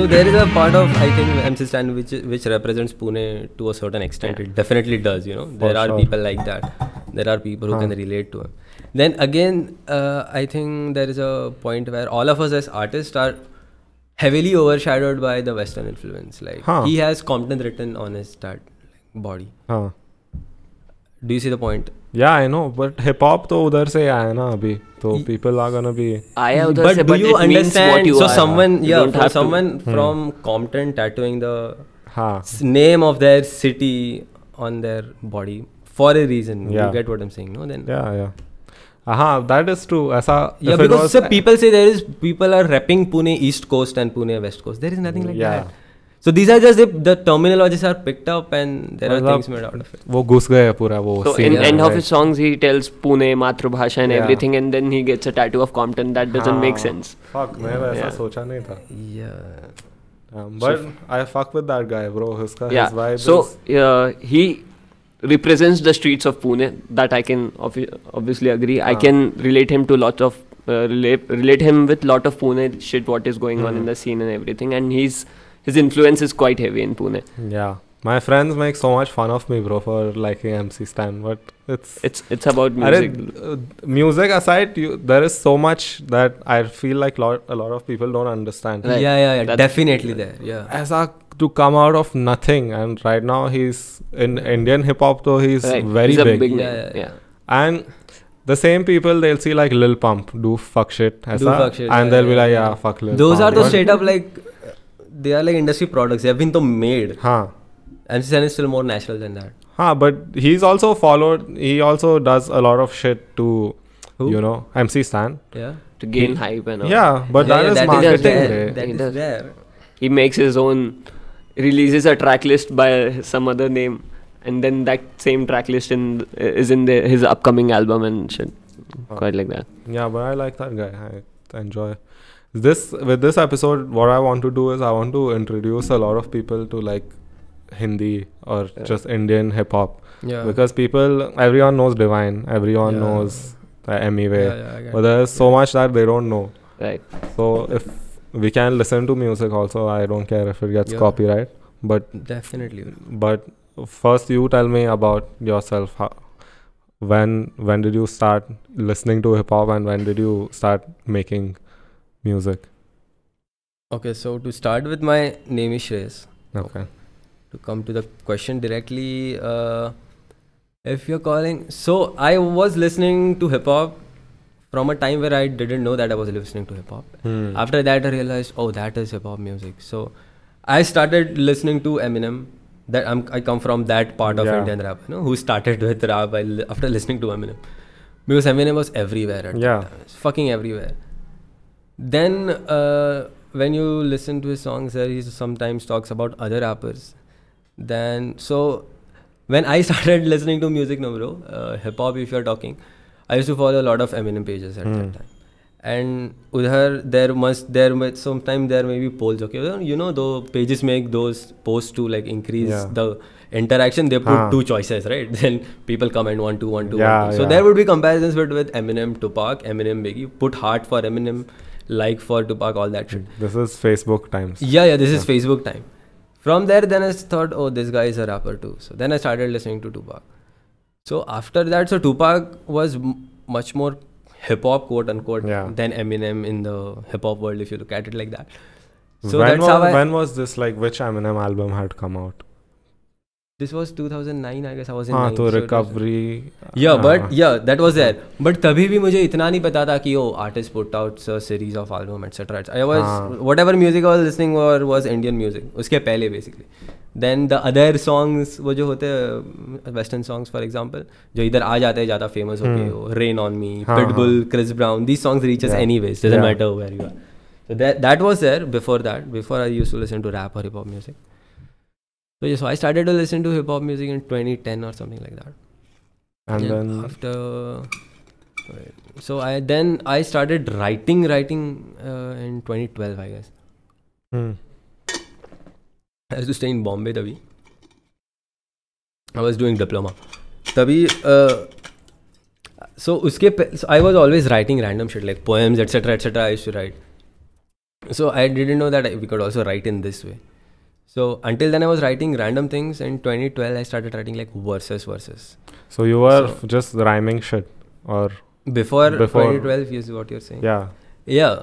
So there is a part of I think MC Stan which which represents Pune to a certain extent. It definitely does. You know, there For are sure. people like that. There are people who can relate to him. Then again, uh, I think there is a point where all of us as artists are heavily overshadowed by the Western influence. Like huh. he has Compton written on his that body. Huh. Do you see the point? Yeah I know but hip hop तो उधर से आया ना अभी तो people are gonna be आया उधर से but you understand so someone yeah someone from Compton tattooing the हां name of their city on their body for a reason you get what I am saying no then yeah yeah हाँ that is true ऐसा yeah because people say there is people are rapping पुणे east coast and पुणे west coast there is nothing like that So these are just the, the terminologies are picked up and there are things made out of it. वो घुस गया पूरा वो So in yeah. end of his songs he tells Pune, Matrubhasha and yeah. everything and then he gets a tattoo of Compton that doesn't make sense. Fuck, मैं वैसा yeah. सोचा नहीं था. Yeah. Um, but so, I fuck with that guy, bro. His, yeah. his vibe So is... uh, he represents the streets of Pune. That I can obviously agree. I can relate him to lots of uh, relate relate him with lot of Pune shit. What is going mm-hmm. on hmm. in the scene and everything. And he's his influence is quite heavy in Pune. Yeah. My friends make so much fun of me, bro, for liking MC Stan, but it's it's it's about music. Are, uh, music aside, you, there is so much that I feel like lot, a lot of people don't understand. Right. Yeah, yeah, yeah. That's definitely there. Yeah. As a to come out of nothing, and right now he's in Indian hip hop, though he's right. very he's big. big yeah, yeah, yeah. And the same people they'll see like Lil Pump do fuck shit, do fuck shit and yeah, they'll yeah, be like, yeah, yeah fuck Lil. Those Pump. are the straight up like they are like industry products. They have been though made. Huh. MC is still more natural than that. Huh, but he's also followed. He also does a lot of shit to, Who? you know, MC Stan. Yeah. To gain hype and all. Yeah, but yeah, that yeah, is that marketing. Is there. That he is does. there. He makes his own, releases a track list by some other name, and then that same track list in, is in the, his upcoming album and shit. Quite like that. Yeah, but I like that guy. I enjoy this with this episode what i want to do is i want to introduce a lot of people to like hindi or yeah. just indian hip hop yeah because people everyone knows divine everyone yeah. knows uh, emmy way yeah, but there's so much that they don't know right so if we can listen to music also i don't care if it gets copyright but definitely but first you tell me about yourself how, when when did you start listening to hip hop and when did you start making music? Okay, so to start with, my name is Shreyas. Okay. To come to the question directly, uh, if you're calling, so I was listening to hip hop from a time where I didn't know that I was listening to hip hop. Hmm. After that, I realized, oh, that is hip hop music. So I started listening to Eminem. That I'm, I come from that part of yeah. Indian rap, you know, who started with rap li- after listening to Eminem, because Eminem was everywhere. yeah, fucking everywhere. Then uh, when you listen to his songs, there he sometimes talks about other rappers. Then so when I started listening to music, no uh, hip hop, if you're talking, I used to follow a lot of Eminem pages at mm. that hmm. time. And udhar there must there may sometimes there may be polls. Okay, you know though pages make those posts to like increase yeah. the interaction they put huh. two choices right then people comment one two one two, yeah, one, two. so yeah. there would be comparisons with, with eminem tupac eminem biggie put heart for eminem like for Tupac, all that shit. This is Facebook times. Yeah, yeah, this yeah. is Facebook time. From there, then I thought, oh, this guy is a rapper too. So then I started listening to Tupac. So after that, so Tupac was m- much more hip hop, quote unquote, yeah. than Eminem in the hip hop world, if you look at it like that. So when, was, I, when was this, like, which Eminem album had come out? This was 2009 I guess I was into Recovery या but या that was there but तभी भी मुझे इतना नहीं पता था कि ओ artist put out series of album etcetera I was whatever music I listening और वाज इंडियन म्यूजिक उसके पहले basically then the other songs वो जो होते हैं वेस्टर्न सॉन्ग्स फॉर एग्जाम्पल जो इधर आ जाते हैं ज़्यादा फेमस होते हैं Rain on Me Pitbull Chris Brown these songs reaches any ways doesn't matter where you are that was there before that before I use to listen to rap और hip hop music So yeah, so I started to listen to hip hop music in 2010 or something like that. And, and then after, so I then I started writing writing uh, in 2012 I guess. Hmm. I used to stay in Bombay तभी. I was doing diploma. तभी uh, so pe so I was always writing random shit like poems etc etc I used to write. So I didn't know that we could also write in this way. So until then, I was writing random things. In 2012, I started writing like verses, verses. So you were so just rhyming shit, or before, before 2012 is what you're saying. Yeah. Yeah.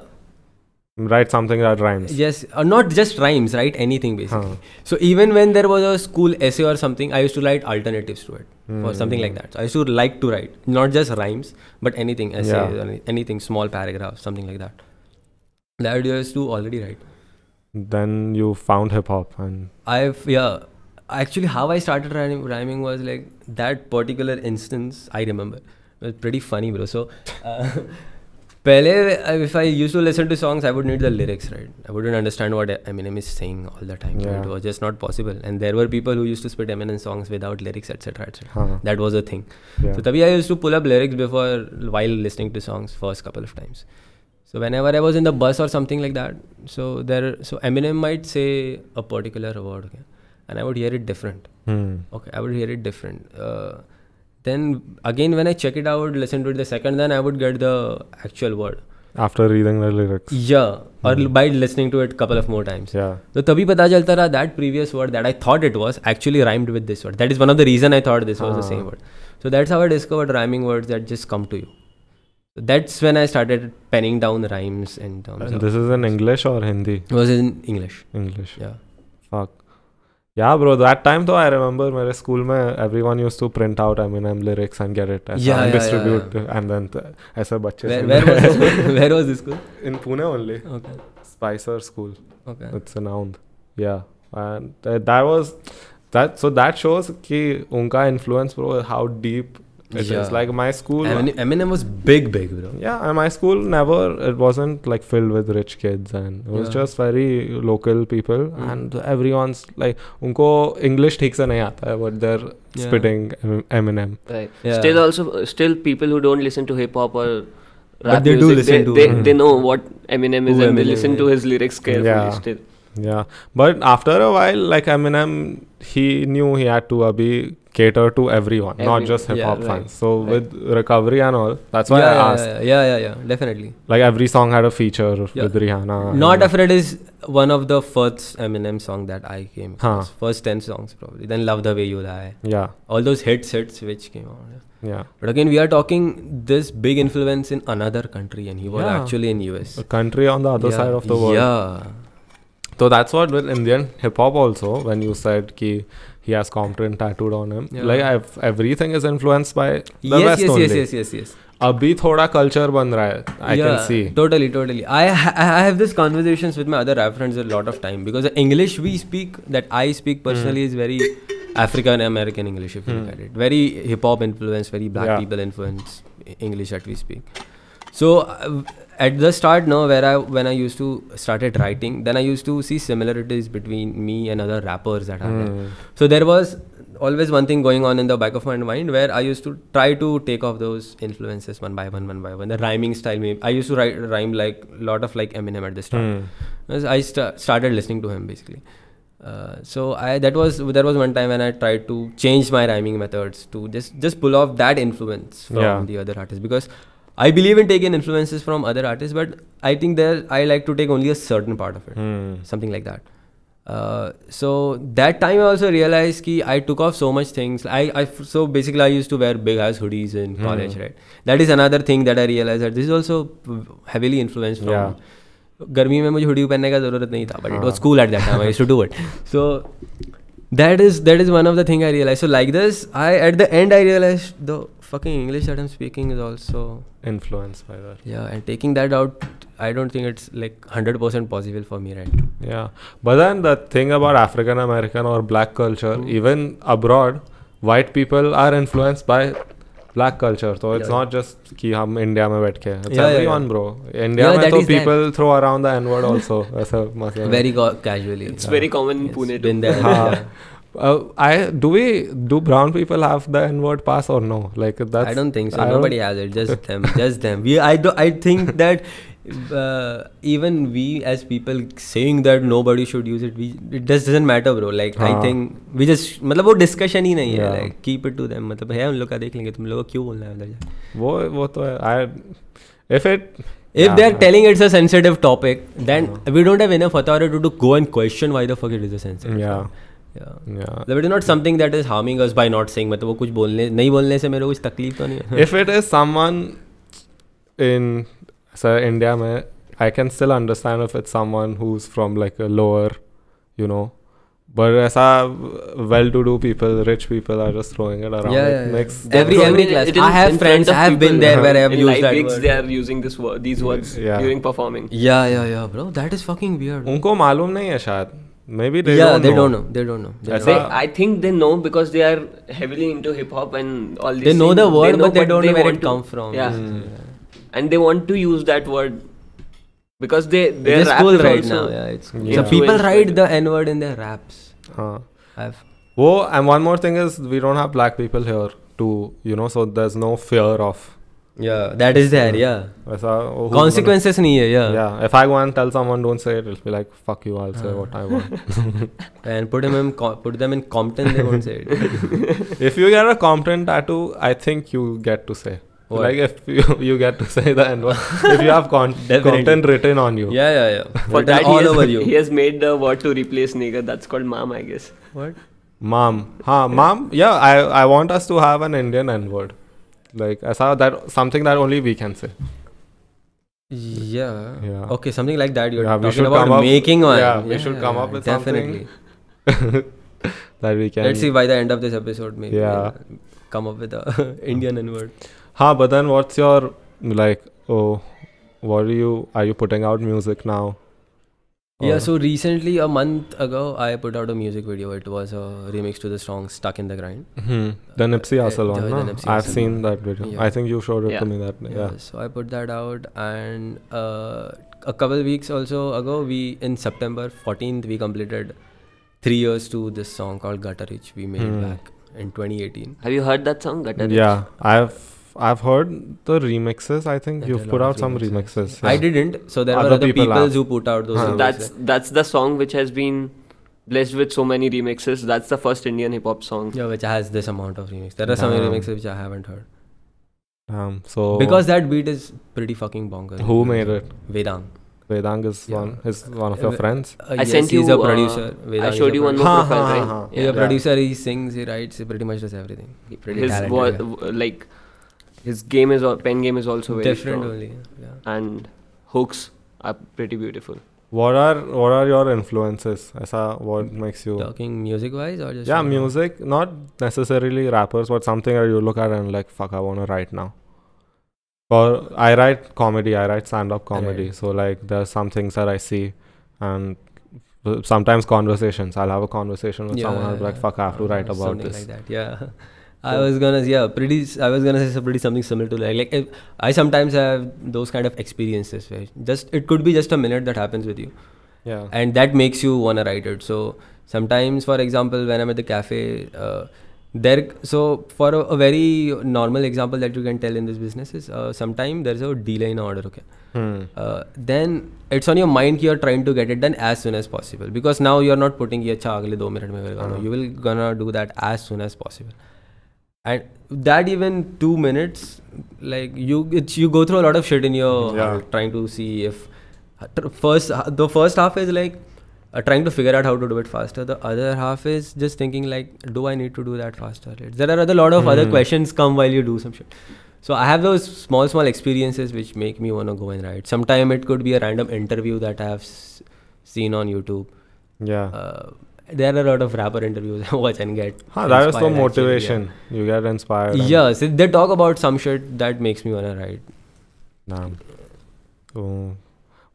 Write something that rhymes. Yes, or uh, not just rhymes. Write anything basically. Huh. So even when there was a school essay or something, I used to write alternatives to it mm. or something like that. So I used to like to write not just rhymes, but anything essay, yeah. anything small paragraph, something like that. That I used to already write then you found hip hop and I've yeah actually how I started rhyming, rhyming was like that particular instance I remember it was pretty funny bro so uh, uh if I used to listen to songs, I would need the lyrics, right? I wouldn't understand what Eminem is saying all the time. Yeah. Right? It was just not possible. And there were people who used to spit Eminem songs without lyrics, etc., etc. Huh. That was a thing. Yeah. So, tabhi I used to pull up lyrics before while listening to songs first couple of times. So whenever I was in the bus or something like that, so there, so Eminem might say a particular word, okay? and I would hear it different. Hmm. Okay, I would hear it different. Uh, then again, when I check it, out, listen to it the second, then I would get the actual word. After reading the lyrics. Yeah, or hmm. by listening to it a couple of more times. Yeah. So तभी पता that previous word that I thought it was actually rhymed with this word. That is one of the reason I thought this was ah. the same word. So that's how I discovered rhyming words that just come to you that's when I started penning down rhymes and terms. And this is in English or Hindi? It was in English. English. Yeah. Fuck. Yeah, bro. That time though, I remember my school mein everyone used to print out I mean, I'm lyrics and get it. Uh, yeah, and yeah, distribute yeah, yeah. and then th- as a bachche. Where, where was this school? where was this school? In Pune only. Okay. Spicer School. Okay. It's renowned. Yeah, and uh, that was that. So that shows ki unka influence, bro. How deep it yeah. is like my school. Eminem was big, big, bro. Yeah, my school never. It wasn't like filled with rich kids, and it was yeah. just very local people, mm. and everyone's like, unko English ठीक से नहीं आता है, but they're yeah. spitting Eminem. Right. Yeah. Still, also, still people who don't listen to hip hop or but they music, do listen they, to. They, mm. they know what Eminem is, and Eminem, they listen to his lyrics carefully. Yeah. Still. Yeah, but after a while, like Eminem, he knew he had to abhi cater to everyone, Every, not just hip hop yeah, fans. Right, so right. with recovery and all, that's why yeah, I yeah, asked. Yeah, yeah, yeah, definitely. Like every song had a feature with Rihanna. Not Afraid is one of the first Eminem song that I came across. Huh. First ten songs probably. Then Love the Way You Lie. Yeah. All those hits hits which came out. Yeah. But again, we are talking this big influence in another country, and he was actually in US. A country on the other side of the world. Yeah. So that's what with Indian hip hop also when you said that he has Compton tattooed on him. Yeah. Like I've, everything is influenced by the yes, West yes, only. Yes, yes, yes, yes. अभी थोड़ा culture बन रहा है I can see totally I I I have this conversations with my other rap friends a lot of time because English we speak that I speak personally is African American English if you look hmm. at it. Very hip hop influence, very black people influence English that we speak. So uh, at the start no where i when i used to started writing then i used to see similarities between me and other rappers that mm. There. Hmm. so there was always one thing going on in the back of my mind where i used to try to take off those influences one by one one by one the rhyming style maybe i used to write, rhyme like a lot of like eminem at the start mm. i st- started listening to him basically uh, so I that was there was one time when I tried to change my rhyming methods to just just pull off that influence from yeah. the other artists because I believe in taking influences from other artists, but I think there I like to take only a certain part of it, hmm. something like that. Uh, so that time I also realized that I took off so much things. I, I so basically I used to wear big ass hoodies in hmm. college, right? That is another thing that I realized that this is also heavily influenced from. Yeah. गर्मी में मुझे hoodie पहनने का ज़रूरत नहीं था but it was cool at that time I to do it so that is that is one of the thing I realise so like this I at the end I realise the fucking English that I'm speaking is also influenced by that yeah and taking that out i don't think it's like 100% possible for me right yeah but then the thing about african american or black culture mm. even abroad white people are influenced by black culture so it's not just ki hum india mein baithe it's yeah, everyone yeah, bro india yeah, mein to people that. throw around the n word also aisa very casually it's very common in pune been there Uh, I do we do brown people have the N-word pass or no? Like that's I don't think so. I Nobody has it. Just them. Just them. We. I do. I think that uh, even we as people saying that nobody should use it. We. It just doesn't matter, bro. Like I think we just मतलब वो discussion ही नहीं yeah. है. Like keep it to them. मतलब है उन लोग का देख लेंगे. तुम लोगों को क्यों बोलना है उधर वो वो तो है. I if it if yeah, they're yeah. telling it's a sensitive topic, then yeah. Uh-huh. we don't have enough authority to, to go and question why the fuck it is a sensitive. Yeah. Topic. It is not something that is harming us by not saying मतलब वो कुछ बोलने नहीं बोलने से मेरे को कुछ तकलीफ तो नहीं है if it is someone in sir India में I can still understand if it's someone who is from like lower you know But as a well-to-do people, rich people are just throwing it around. Yeah, yeah, yeah. every every class. I have friends. I have been there where I have in used that gigs, word. They are using this word, these words yeah. during performing. Yeah, yeah, yeah, bro. That is fucking weird. उनको मालूम नहीं है शायद Maybe they yeah, don't they know. don't know. They don't know. They, don't know. I think they know because they are heavily into hip hop and all. These they know the word, they know, but they don't they know where it to, come from. Yeah. Mm. yeah. and they want to use that word because they they're it's cool right now. Yeah, it's cool. Yeah. So people write the N word in their raps. Huh. I've. Oh, and one more thing is we don't have black people here to you know, so there's no fear of yeah, that is there. Yeah. Aisa, oh, Consequences gonna, nahi hai, yeah. Yeah. If I go and tell someone, don't say it. It'll be like, fuck you. I'll say what I want. and put them in put them in Compton. They won't say it. if you get a Compton tattoo, I think you get to say. What? Like if you, you get to say the N word, if you have con- content written on you. Yeah, yeah, yeah. For that, all has, over you. He has made the word to replace nigger. That's called mom, I guess. What? Mom. Huh, mom. Yeah, I I want us to have an Indian N word like I saw that something that only we can say yeah yeah okay something like that you're yeah, talking about up, making one yeah, we should come up with definitely. something that we can let's see by the end of this episode maybe yeah we'll come up with a indian n word ha but then what's your like oh what are you are you putting out music now yeah, so recently, a month ago, I put out a music video. It was a remix to the song Stuck in the Grind. hmm The Nipsey uh, Hussle uh, one. I've seen that video. Yeah. I think you showed it yeah. to me that day. Yeah. yeah. So I put that out, and uh, a couple weeks also ago, we in September 14th, we completed three years to this song called Gutter Rich. We made hmm. back in 2018. Have you heard that song, Gutter Rich? Yeah, I've I've heard the remixes. I think there you've put out some remixes. Yeah. I didn't. So there other were other people, people who put out those. Huh. Remixes. That's that's the song which has been blessed with so many remixes. That's the first Indian hip hop song. Yeah, which has this amount of remixes. There are some remixes which I haven't heard. Um, so because that beat is pretty fucking bonkers. Who made it? Vedang. Vedang is yeah. one is one of your uh, friends. Uh, yes, I sent you. He's a producer. Uh, Vedang I showed you one more profile, ha, right? Yeah. He's a producer. He sings. He writes. He pretty much does everything. He pretty His talented. Vo- yeah. like his game is pen game is also very different strong. only. Yeah. And hooks are pretty beautiful. What are what are your influences? Asa, what makes you talking music wise or just yeah, music? Know? Not necessarily rappers, but something that you look at and like, fuck, I wanna write now. Or I write comedy, I write stand up comedy. Right. So like, there's some things that I see, and sometimes conversations. I'll have a conversation with yeah, someone. I'll be like, fuck, I have to uh, write about this. Like that. Yeah. I was gonna yeah, pretty. I was gonna say pretty something similar to like like I sometimes have those kind of experiences where just it could be just a minute that happens with you, yeah, and that makes you wanna write it. So sometimes, for example, when I'm at the cafe, uh, there. So for a, a, very normal example that you can tell in this business is uh, sometimes there's a delay in order. Okay, hmm. uh, then it's on your mind you're trying to get it done as soon as possible because now you're not putting your agle do minute mein hmm. you will gonna do that as soon as possible and that even two minutes, like you, it's you go through a lot of shit in your yeah. heart, trying to see if first the first half is like uh, trying to figure out how to do it faster. The other half is just thinking like, do I need to do that faster? There are a lot of mm. other hmm. questions come while you do some shit. So I have those small, small experiences which make me want to go and write. Sometime it could be a random interview that I have seen on YouTube. Yeah. Uh, there are a lot of rapper interviews I watch and get. Huh, that is for motivation. Actually, yeah. You get inspired. Yeah, so they talk about some shit that makes me wanna write. Damn.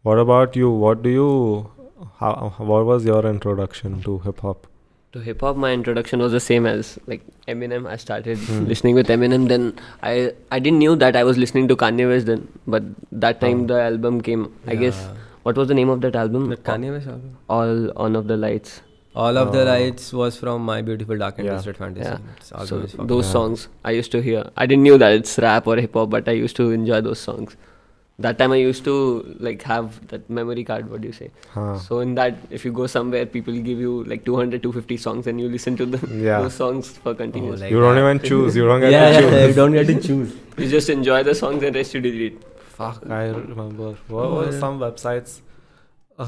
what about you? What do you? How? What was your introduction to hip hop? To hip hop, my introduction was the same as like Eminem. I started hmm. listening with Eminem. Then I I didn't knew that I was listening to Kanye West then, but that time oh. the album came. Yeah. I guess what was the name of that album? The Kanye West album. All on of the lights all of uh, the lights was from My Beautiful Dark and yeah. Twisted Fantasy. Yeah. So those yeah. songs I used to hear. I didn't knew that it's rap or hip hop, but I used to enjoy those songs. That time I used to like have that memory card. What do you say? Huh. So in that, if you go somewhere, people give you like 200, 250 songs, and you listen to them. Yeah. those songs for continuous. Oh, like you don't that. even choose. You don't get yeah, to choose. Yeah, you don't get to choose. you just enjoy the songs and rest you delete. Fuck. I remember. What were some websites?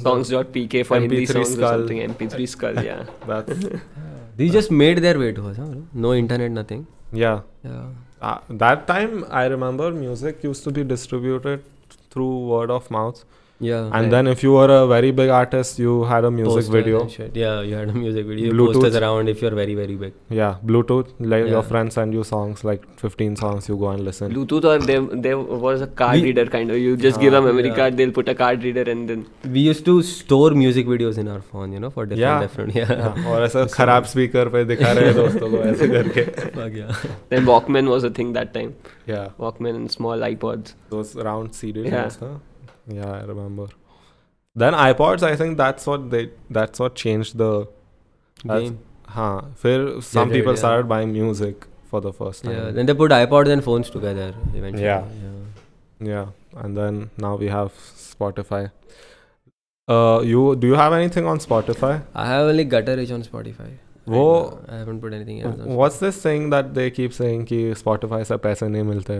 songs.pk for MP3 Hindi songs skull. or something. MP3 skull, yeah. yeah. they just made their way to us. Huh? No internet, nothing. Yeah. Yeah. Uh, that time, I remember music used to be distributed through word of mouth. Yeah. And right. then if you were a very big artist, you had a music Poster video. Yeah, you had a music video. Bluetooth Posters around if you're very very big. Yeah, Bluetooth. Like yeah. your friends send you songs, like 15 songs. You go and listen. Bluetooth or there there was a card we, reader kind of. You just ah, give a memory yeah. card, they'll put a card reader, and then we used to store music videos in our phone, you know, for different yeah. different yeah. yeah. और ऐसा खराब speaker पे दिखा रहे हैं दोस्तों को ऐसे करके. Then Walkman was a thing that time. Yeah. Walkman and small iPods. Those round CD. Yeah. Yeah, I remember. Then iPods, I think that's what they that's what changed the game. Huh. Fir some yeah, people yeah. started buying music for the first time. Yeah, then they put iPods and phones together eventually. Yeah. yeah. Yeah. And then now we have Spotify. Uh you do you have anything on Spotify? I have only gutter on Spotify. वो I haven't put anything else what's this thing that they keep saying कि Spotify से पैसे नहीं मिलते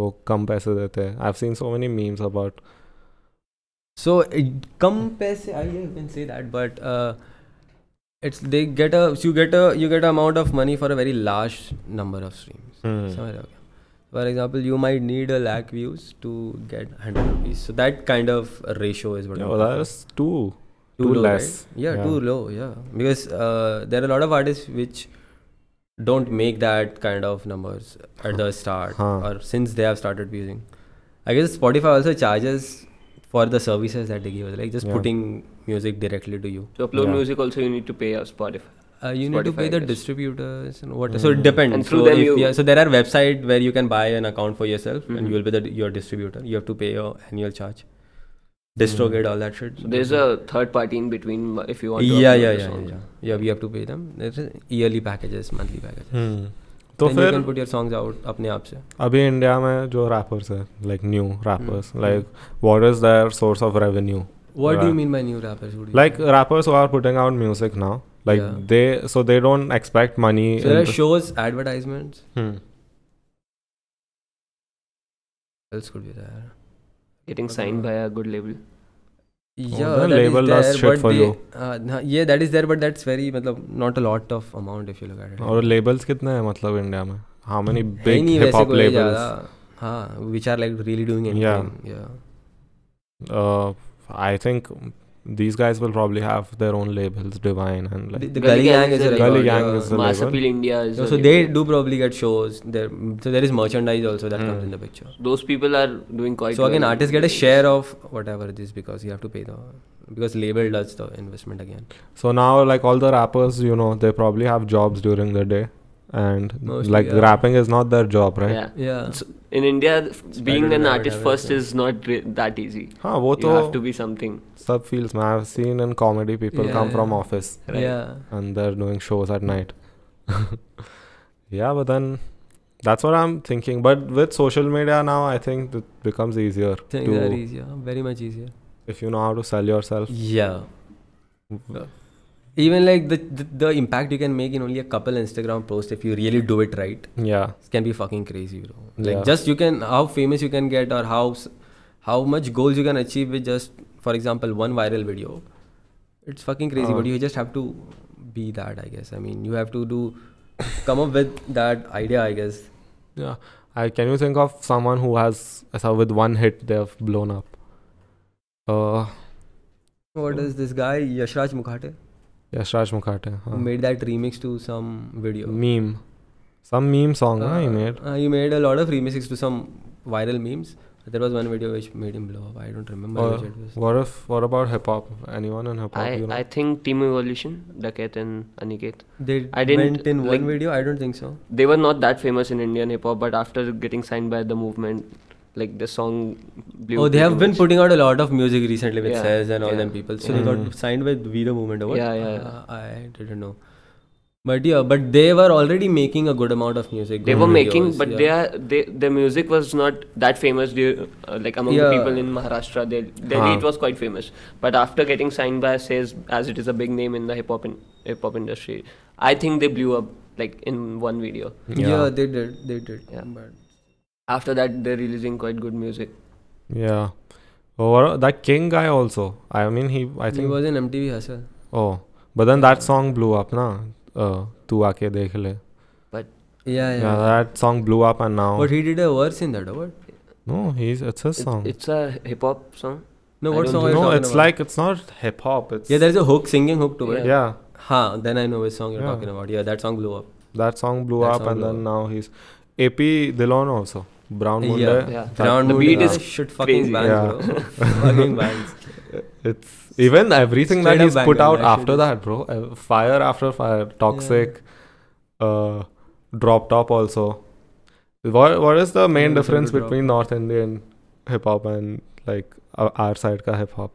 वो कम पैसे देते देते. I've seen so many memes about so it, come paise I you can say that, but uh, it's they get a so you get a you get a amount of money for a very large number of streams. Hmm. For example, you might need a lakh views to get hundred rupees. So that kind of ratio is what. Yeah, well, that's too too, low, less. Right? Yeah, yeah, too low. Yeah, because uh, there are a lot of artists which don't make that kind of numbers at huh. the start huh. or since they have started using. I guess Spotify also charges for the services that they give us, like just yeah. putting music directly to you. So upload yeah. music also you need to pay us uh, Spotify. Uh, you Spotify, need to pay the distributors and what mm. so it depends and so, if, yeah, so there are website where you can buy an account for yourself mm-hmm. and you will be the, your distributor you have to pay your annual charge distrogate mm. all that shit so there's a third party in between if you want yeah yeah yeah, yeah yeah we have to pay them there's yearly packages monthly packages mm. तो फिर you put your songs out अपने आप से अभी India में जो rappers है like new rappers like what is their source of revenue What do you mean by new rappers? Like rappers who are putting out music now, like yeah. they so they don't expect money. So there are shows, advertisements. Hmm. Else could be there. Getting signed by a good label. ये that is there but that's very मतलब not a lot of amount if you look at it और labels कितने हैं मतलब India में how many big hip hop labels हां which are like really doing anything yeah I think these guys will probably have their own labels, Divine and like the, the Gully, Gully Gang is a Gully Gang is Mass Appeal India is. No, so they do probably get shows. There, so there is merchandise also that mm. comes in the hmm. picture. Those people are doing quite. So well again, artists get a share of whatever it is because you have to pay the because label does the investment again. So now, like all the rappers, you know, they probably have jobs during the day and Mostly, like yeah. rapping is not their job right yeah yeah so in india it's being an artist first is not that easy huh, wo you have to be something subfields man i've seen in comedy people yeah, come yeah. from office right? yeah and they're doing shows at night yeah but then that's what i'm thinking but with social media now i think it becomes easier things are easier very much easier if you know how to sell yourself yeah even like the, the, the impact you can make in only a couple instagram posts if you really do it right yeah can be fucking crazy bro like yeah. just you can how famous you can get or how how much goals you can achieve with just for example one viral video it's fucking crazy uh-huh. but you just have to be that i guess i mean you have to do come up with that idea i guess yeah I, can you think of someone who has so with one hit they've blown up uh what is this guy yashraj mukhate yeah, Huh? Made that remix to some video. Meme. Some meme song uh, huh, he uh, made. Uh, he made a lot of remixes to some viral memes. There was one video which made him blow up. I don't remember uh, which it was. What if what about hip hop? Anyone in hip hop? I, you know? I think Team Evolution, Daket and Aniket. They I didn't, went in like, one video. I don't think so. They were not that famous in Indian hip hop, but after getting signed by the movement, like the song Oh, they have been putting out a lot of music recently with yeah, Says and all yeah, them people. So they mm-hmm. got signed with We Movement or what? Yeah, yeah. Uh, I didn't know. But yeah, but they were already making a good amount of music. They were videos, making, but yeah. they are they their music was not that famous. uh, like among yeah. the people in Maharashtra, they, their huh. was quite famous. But after getting signed by Says, as it is a big name in the hip hop in, hip hop industry, I think they blew up like in one video. Yeah, yeah they did. They did. Yeah. But after that they're releasing quite good music yeah oh that king guy also i mean he i think he was in mtv hustle oh but then that song blew up na uh tu aake dekh le but yeah, yeah yeah that song blew up and now but he did a verse in that what no he's it's a song it's a hip hop song no what song no it's about? like it's not hip hop it's yeah there's a hook singing hook to it yeah, yeah. ha then i know which song you're yeah. talking about yeah that song blew up that song blew that up song and blew then up. now he's ap dilon also brown wood. Yeah, yeah. brown wood. The beat is shit fucking bangs, bro. fucking bands. It's even everything Straight that he's put out after that, bro. Uh, fire after fire, toxic, yeah. uh, drop top also. What what is the main difference between North Indian hip hop and like uh, our side ka hip hop?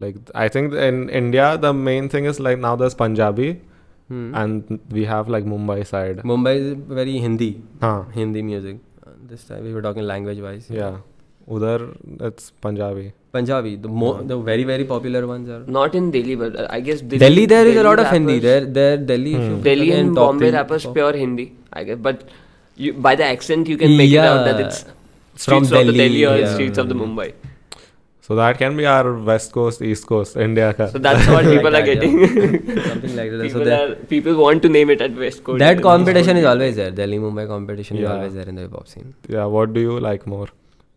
Like I think in India the main thing is like now there's Punjabi. Hmm. And we have like Mumbai side. Mumbai is very Hindi. Huh. Hindi music this time we were talking language wise. Yeah. Udar, that's Punjabi. Punjabi, the mo- the very very popular ones are not in Delhi, but uh, I guess Delhi. Delhi there Delhi is a lot of Hindi. There, there Delhi. Hmm. Delhi and Bombay rappers pop. pure Hindi, I guess. But you, by the accent, you can make yeah. it out that it's streets from of Delhi, the Delhi or yeah. streets of the Mumbai. So that can be our West Coast, East Coast, India. Ka. So that's what people like are that, getting. Yeah. Something like that. People, so are, people want to name it at West Coast. That competition is always there. Delhi Mumbai competition yeah. is always there in the hip hop scene. Yeah. What do you like more?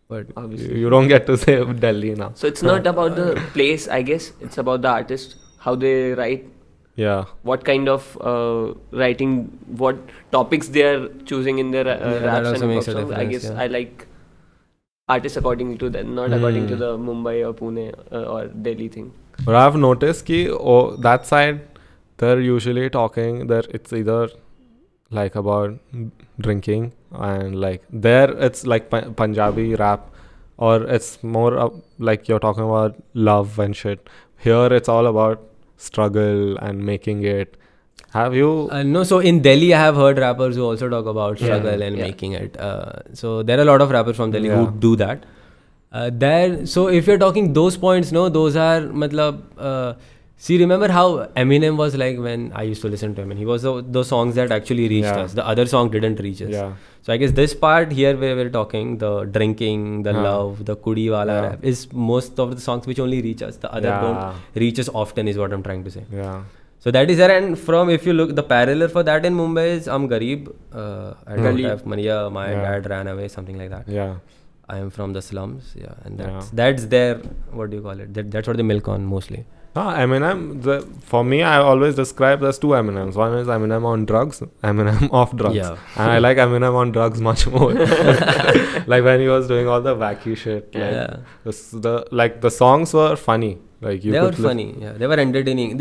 But obviously, you, don't get to say Delhi now. So it's not about the place, I guess. It's about the artist, how they write. Yeah. What kind of uh, writing? What topics they are choosing in their uh, yeah, raps and hip hop songs? I guess I like artists according to them, not mm. according to hmm. the Mumbai or Pune uh, or Delhi thing. But I've noticed that oh, that side, they're usually talking that it's either like about drinking and like there it's like Punjabi rap or it's more uh, like you're talking about love and shit. Here it's all about struggle and making it have you? Uh, no, so in Delhi, I have heard rappers who also talk about struggle yeah. and yeah. making it. Uh, so there are a lot of rappers from Delhi yeah. who do that. Uh, there, so if you're talking those points, no, those are, matlab, uh, see, remember how Eminem was like when I used to listen to him, and he was the, the songs that actually reached us. The other song didn't reach us. So I guess this part here where we're talking, the drinking, the love, the kudi wala rap, is most of the songs which only reach us. The other don't reach us often, is what I'm trying to say. Yeah. So that is there, and from if you look, the parallel for that in Mumbai is I'm garib. Uh, I don't have money. my yeah. dad ran away, something like that. Yeah. I am from the slums. Yeah, and that's yeah. that's their what do you call it? That, that's what they milk on mostly. Ah, Eminem. The, for me, I always describe there's two Eminems. One is Eminem on drugs, Eminem off drugs. Yeah. And I like Eminem on drugs much more. like when he was doing all the wacky shit. Like, yeah. The, the like the songs were funny were you funny they were entertaining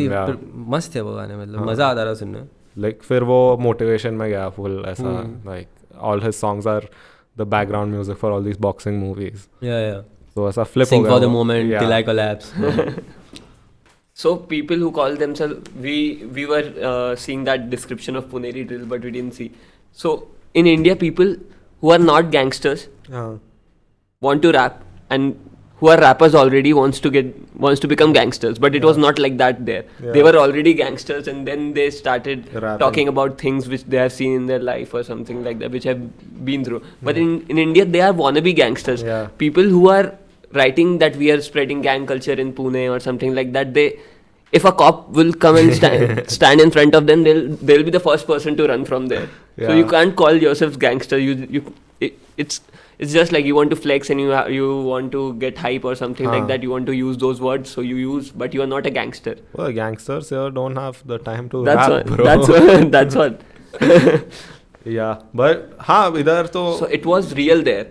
मस्त है वो गाने मतलब मजा आता रहा सुनने like फिर वो मोटिवेशन में गया फुल ऐसा like all his songs are the background music for all this boxing movies Yeah, yeah तो ऐसा flip Sing for the moment moment till I So people who call themselves we we were uh, seeing that description of Puneri drill, but we didn't see. So in India, people who are not gangsters uh-huh. want to rap, and who are rappers already wants to get wants to become gangsters but it yeah. was not like that there yeah. they were already gangsters and then they started Rapping. talking about things which they have seen in their life or something like that which have been through but yeah. Hmm. in, in india they are wannabe gangsters people who are writing that we are spreading gang culture in pune or something like that they if a cop will come and stand, stand in front of them they'll they'll be the first person to run from there so you can't call yourself gangster you you it, it's it's just like you want to flex and you ha- you want to get hype or something huh. like that you want to use those words so you use but you are not a gangster well gangsters here don't have the time to that's rap, what, bro. that's what that's what yeah but ha idhar to so it was real there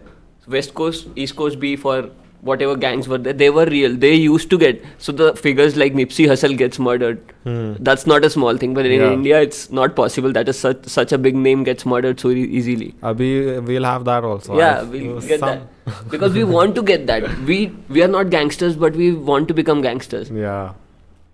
west coast east coast be for whatever gangs were there, they were real. They used to get so the figures like Mipsy Hussle gets murdered. Hmm. That's not a small thing, but in yeah. India, it's not possible that a such such a big name gets murdered so e- easily. Abhi, we'll have that also. Yeah, we'll get some. that because we want to get that. We we are not gangsters, but we want to become gangsters. Yeah.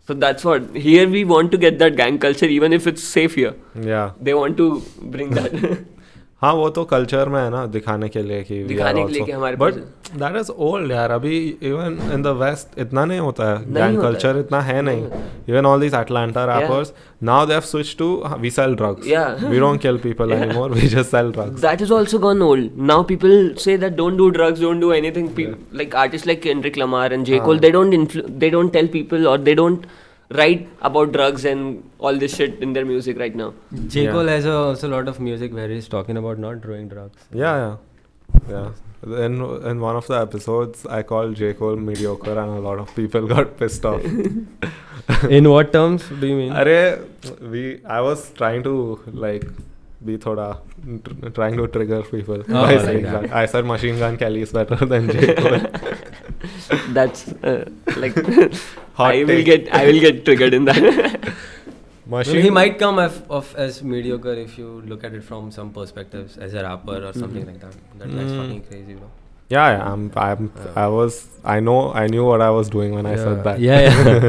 So that's what here we want to get that gang culture, even if it's safe here. Yeah. They want to bring that. हाँ वो तो culture में है ना दिखाने के लिए कि दिखाने के लिए कि हमारे बट दैट इज ओल्ड यार अभी इवन इन द वेस्ट इतना नहीं होता है गैंग कल्चर इतना है नहीं even all this Atlanta rappers now they have switch to we sell drugs we don't kill people anymore we just sell drugs that is also gone old now people say that don't do drugs don't do anything like artist like Kendrick Lamar and J Cole they don't they don't tell people और they don't write about drugs and all this shit in their music right now. J. Cole has a, also a lot of music where he's talking about not doing drugs. Yeah, yeah. yeah. In, in one of the episodes, I called J. Cole mediocre and a lot of people got pissed off. in what terms do you mean? Are we, I was trying to like trying to trigger people. To oh, trigger I said machine gun Kelly is better than J Cole. that's uh, like I will get I will get triggered in that. Machine. He might come af- off as mediocre if you look at it from some perspectives as a rapper or mm-hmm. something mm-hmm. like that. that mm. That's fucking crazy, bro. Yeah, yeah I'm. I'm. Uh, I was. I know. I knew what I was doing when yeah. I said that. Yeah, yeah.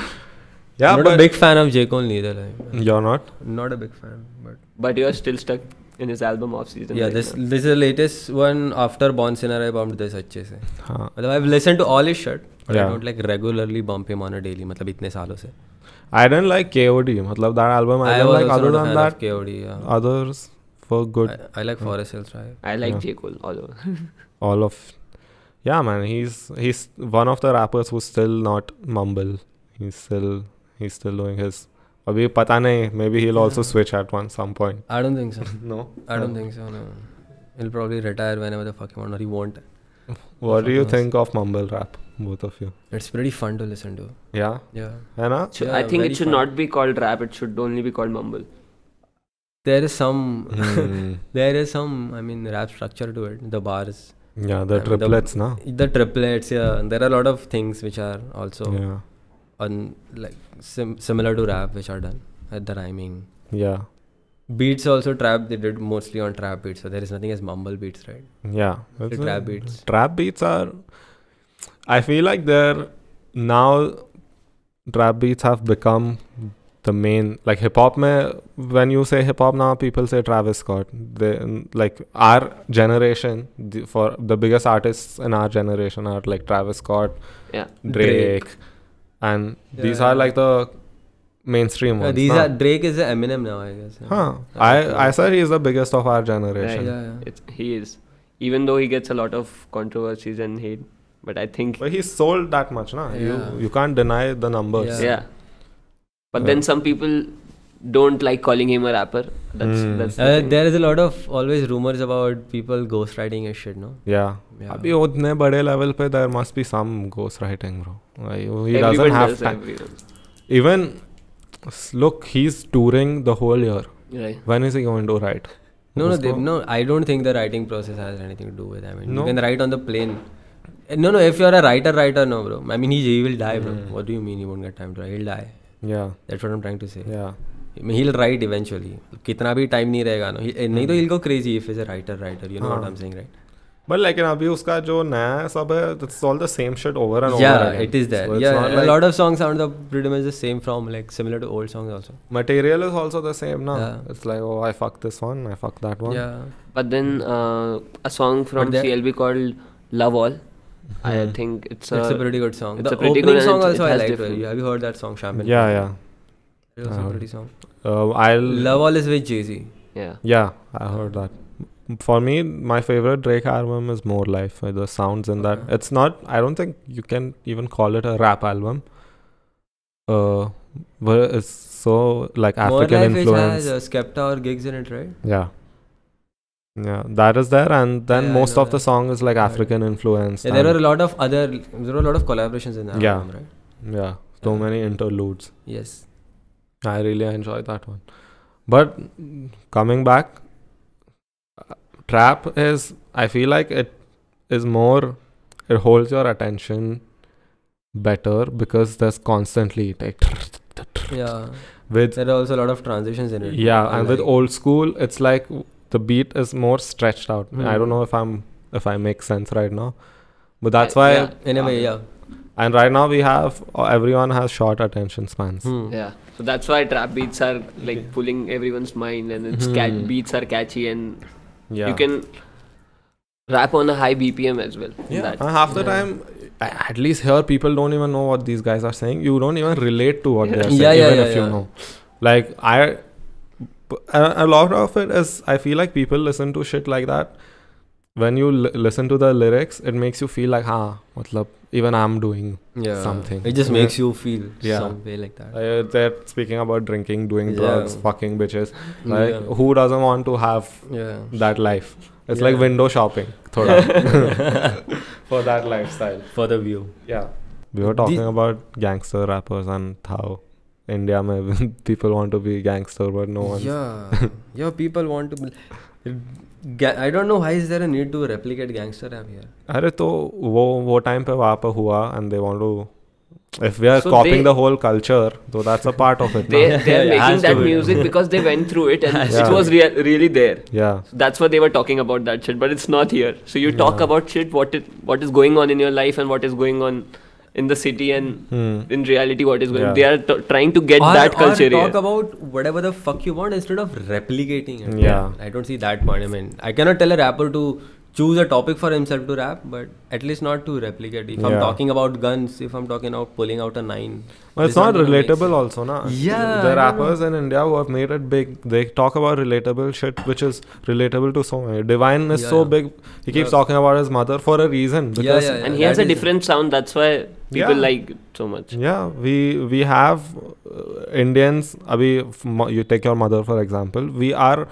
yeah, I'm not a big fan of J Cole neither. Like, you're not. Not a big fan, but but you're still stuck in his album off season. Yeah, right this now. this is the latest one after Bon Sinner. I bumped this अच्छे से. हाँ. I've listened to all his shit, but yeah. I don't like regularly bump him on a daily. मतलब इतने सालों I do didn't like KOD. that album. I, I don't like other than that. KOD. Yeah. Others for good. I, I like yeah. Forest Hills Drive. I like yeah. J Cole. All of all of. Yeah, man. He's he's one of the rappers who's still not mumble. He's still he's still doing his अभी पता नहीं maybe he will also switch at one some point I don't think so no I don't think so no he'll probably retire whenever the fuck he wants or he won't what do you else. think of mumble rap both of you it's pretty fun to listen to yeah yeah Anna? Sh- yeah, i think it should fun. not be called rap it should only be called mumble there is some mm. there is some i mean rap structure to it the bars yeah the I triplets mean, the, now the triplets yeah there are a lot of things which are also yeah on like sim- similar to rap which are done at the rhyming yeah beats also trap they did mostly on trap beats so there is nothing as mumble beats right yeah so trap beats trap beats are i feel like they're now trap beats have become the main like hip hop mein, when you say hip hop now people say Travis Scott they like our generation the, for the biggest artists in our generation are like Travis Scott yeah Drake, Drake and yeah, these yeah. are like the mainstream ones. these are Drake is the Eminem now, I guess. Huh? I I said he is the biggest of our generation. Yeah, It's, he is, even though he gets a lot of controversies and hate, but I think. But he sold that much, na? You you can't deny the numbers. Yeah. But then some people don't like calling him a rapper. That's, mm. that's the uh, there is a lot of always rumors about people ghostwriting his shit, no? Yeah. yeah. Abhi utne bade level pe there must be some ghostwriting, bro. Like, he Everyone doesn't have time. Even look, he's touring the whole year. Right. When is he going to write? No, no, Dev, no. I don't think the writing process has anything to do with. I mean, no? you can write on the plane. Eh, no, no. If you're a writer, writer, no, bro. I mean, he, he will die, bro. Mm. What do you mean he won't get time to write? He'll die. Yeah. That's what I'm trying to say. Yeah. He'll write eventually कितना भी time नहीं रहेगा ना नहीं तो he'll go crazy if is a writer writer you know what I am saying right but लेकिन अभी उसका जो नया सब है that's all the same shit over and over yeah it is that yeah a lot of songs out the pretty much the same from like similar to old songs also material is also the same na yeah. it's like oh i fuck this one i fuck that one yeah but then uh, a song from clb called love all I think it's a, it's a pretty good song. It's the a pretty opening good song also I liked. Well. Have you heard that song, Shaman? Yeah, yeah. Uh-huh. i um, Love All is with Jay Z. Yeah. Yeah, I heard that. For me, my favorite Drake album is More Life. Uh, the sounds in okay. that. It's not. I don't think you can even call it a rap album. Uh, but it's so like African More Life influence. Has, uh, Skepta or gigs in it, right? Yeah. Yeah, that is there, and then yeah, most of that. the song is like African influence. Yeah, there are a lot of other, there are a lot of collaborations in that yeah, album, right? Yeah, so yeah. many interludes. Yes. I really enjoy that one. But coming back, trap is I feel like it is more it holds your attention better because there's constantly like yeah with there are also a lot of transitions in it yeah and, like with old school it's like the beat is more stretched out mm i hmm. don't know if i'm if i make sense right now but that's I, why yeah, in a way yeah and right now we have uh, everyone has short attention spans hmm. yeah so that's why trap beats are like okay. pulling everyone's mind and its hmm. beats are catchy and yeah. you can rap on a high bpm as well yeah half the yeah. time at least here people don't even know what these guys are saying you don't even relate to what they're saying yeah, even if you know like I, a lot of it is i feel like people listen to shit like that when you l- listen to the lyrics, it makes you feel like, ah, matlab, even I'm doing yeah. something. It just yeah. makes you feel yeah. some way like that. Uh, they're speaking about drinking, doing drugs, fucking bitches. Like, who doesn't want to have that life? It's like window shopping, thoda, for that lifestyle. For the view. Yeah. We were talking the- about gangster rappers and how India, people want to be gangster, but no one. Yeah. yeah, people want to be. I don't know know is there a need to replicate gangster gangster here अरे तो वो वो time पे वहां पर हुआ and they want to if we are so copying they, the whole culture though that's a part of it they, they're making that music because they went through it and yeah. it was rea- really there yeah so that's what they were talking about that shit but it's not here so you talk yeah. about shit what it what is going on in your life and what is going on in the city and hmm. in reality what is going yeah. they are t- trying to get or, that culture or talk here. about whatever the fuck you want instead of replicating it yeah. yeah. i don't see that point i mean i cannot tell a rapper to choose a topic for himself to rap, but at least not to replicate. If yeah. I'm talking about guns, if I'm talking about pulling out a nine. Well, it's not relatable, also, na? Yeah. The rappers in India who have made it big, they talk about relatable shit, which is relatable to so many. Divine is yeah, so yeah. big, he keeps talking about his mother for a reason. Because yeah, And he has a different sound, that's why people like so much. Yeah, we we have uh, Indians, abhi, you take your mother for example, we are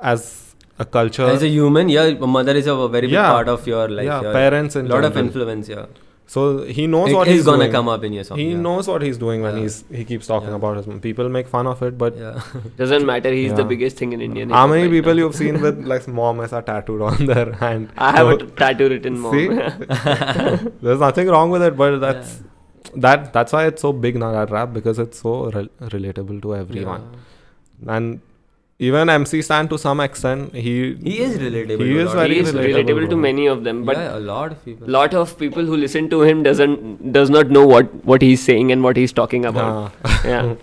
as a culture as a human yeah mother is a very big part of your life yeah, yeah. parents and lot general. of influence yeah so he knows it what he's gonna doing. come up in your song. He yeah. knows what he's doing when yeah. he's he keeps talking yeah. about his mom. People make fun of it, but doesn't matter. He's the biggest thing in Indian. How many people now? you've seen with like mom as a tattooed on their hand? I have so, a tattoo written mom. See? There's nothing wrong with it, but that's that. That's why it's so big now that rap because it's so re- relatable to everyone, and even MC Stan to some extent he he is relatable. He is very he is relatable, relatable to many of them, but yeah, a lot of people. Lot of people who listen to him doesn't does not know what what he's saying and what he's talking about. yeah.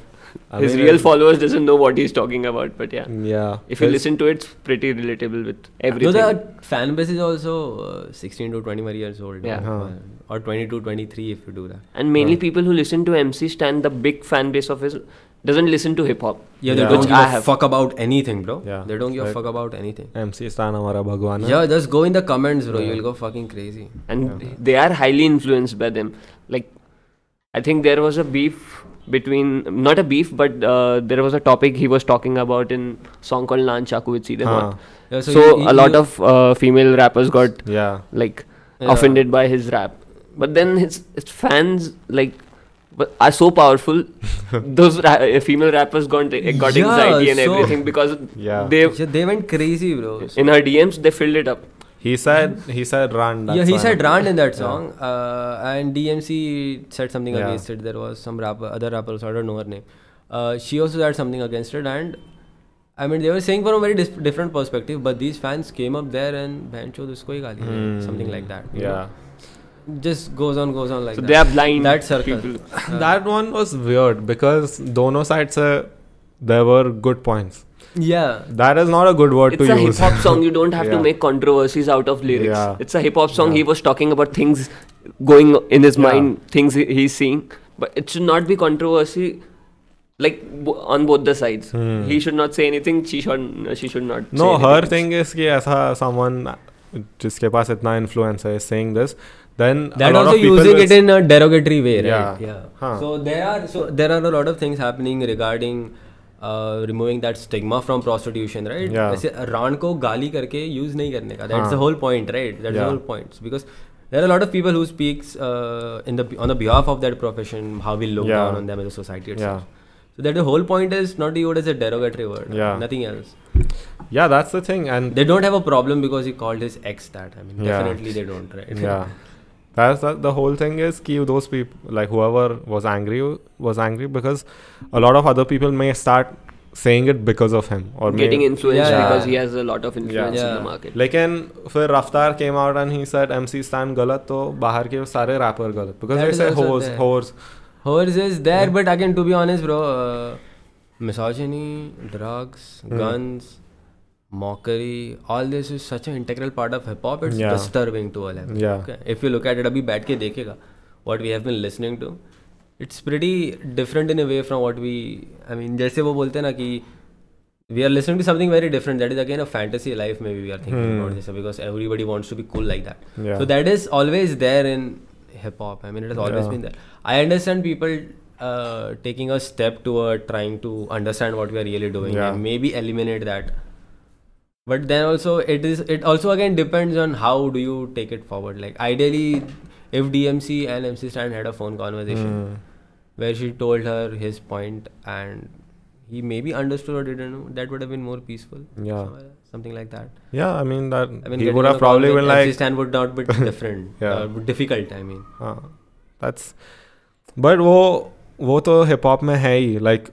His mean, real followers doesn't know what he's talking about, but yeah. Yeah. If you listen to it, it's pretty relatable with everything. No, the fan base is also uh, 16 to 21 years old. Yeah. Huh. Or 22, 23 if you do that. And mainly huh. people who listen to MC Stan, the big fan base of his doesn't listen to hip hop. Yeah, they yeah. don't give a fuck about anything, bro. Yeah. They don't give a fuck about anything. MC Stan Amara bhagwan. Yeah, just go in the comments, bro. Yeah. You'll go fucking crazy. And yeah. they are highly influenced by them. Like, I think there was a beef between, not a beef, but uh, there was a topic he was talking about in song called Naan Chaku with huh. yeah, So, so he, he, a lot of uh, female rappers got, yeah. like, offended by his rap. But then his, his fans, like, but are so powerful. Those ra- uh, female rappers got got yeah, anxiety and so everything because yeah. they yeah, they went crazy, bro. So. In her DMs, they filled it up. He said he said Rand. yeah, he said Rand in that song, uh, and DMC said something against it. There was some rapper, other rapper, so I don't know her name. Uh, she also said something against it, and I mean they were saying from a very dis- different perspective. But these fans came up there and bencho, mm. something like that. Yeah. Know? just goes on goes on like so that. they are blind that circle uh, that one was weird because dono sides uh, there were good points yeah that is not a good word it's to a hip hop song you don't have yeah. to make controversies out of lyrics yeah. it's a hip hop song yeah. he was talking about things going in his mind things he, he's seeing but it should not be controversy like on both the sides hmm. he should not say anything she should she should not no her thing is that someone just पास इतना is saying this then that also using it in a derogatory way right yeah, yeah. Huh. so there are so there are a lot of things happening regarding uh, removing that stigma from prostitution right yeah. वैसे रान को गाली करके use नहीं करने का the whole point, right? That's that's the whole point there are a lot of people who speaks uh, in the on the behalf of that profession how we look yeah. down on them as a society itself yeah. so that the whole point is not used as a derogatory word yeah. nothing else yeah that's the thing and they don't have a problem because he called his ex that i mean yeah. definitely they don't right yeah That's the, the whole thing is ki those people like whoever was angry was angry because a lot of other people may start saying it because of him or getting may, influenced yeah. because he has a lot of influence yeah. in the market. लेकिन फिर रफ्तार came out and he said MC Stan गलत तो बाहर के सारे rapper गलत because that they say hoes hoes hoes is there yeah. but again to be honest bro uh, misogyny drugs guns. mockery all this is such an integral part of hip hop it's yeah. disturbing to all hip yeah. okay? if you look at it abhi बैठ के देखेगा what we have been listening to it's pretty different in a way from what we I mean जैसे वो बोलते हैं ना कि we are listening to something very different that is again a fantasy life maybe we are thinking hmm. about this because everybody wants to be cool like that yeah. so that is always there in hip hop I mean it has always yeah. been there I understand people uh, taking a step toward trying to understand what we are really doing yeah. and maybe eliminate that but then also it is it also again depends on how do you take it forward like ideally if dmc and mc stan had a phone conversation mm. where she told her his point and he maybe understood or didn't know that would have been more peaceful yeah uh, something like that yeah i mean that i mean he would have probably been like MC stan would not be different yeah uh, difficult i mean uh, that's but wo wo to hip hop mein hai like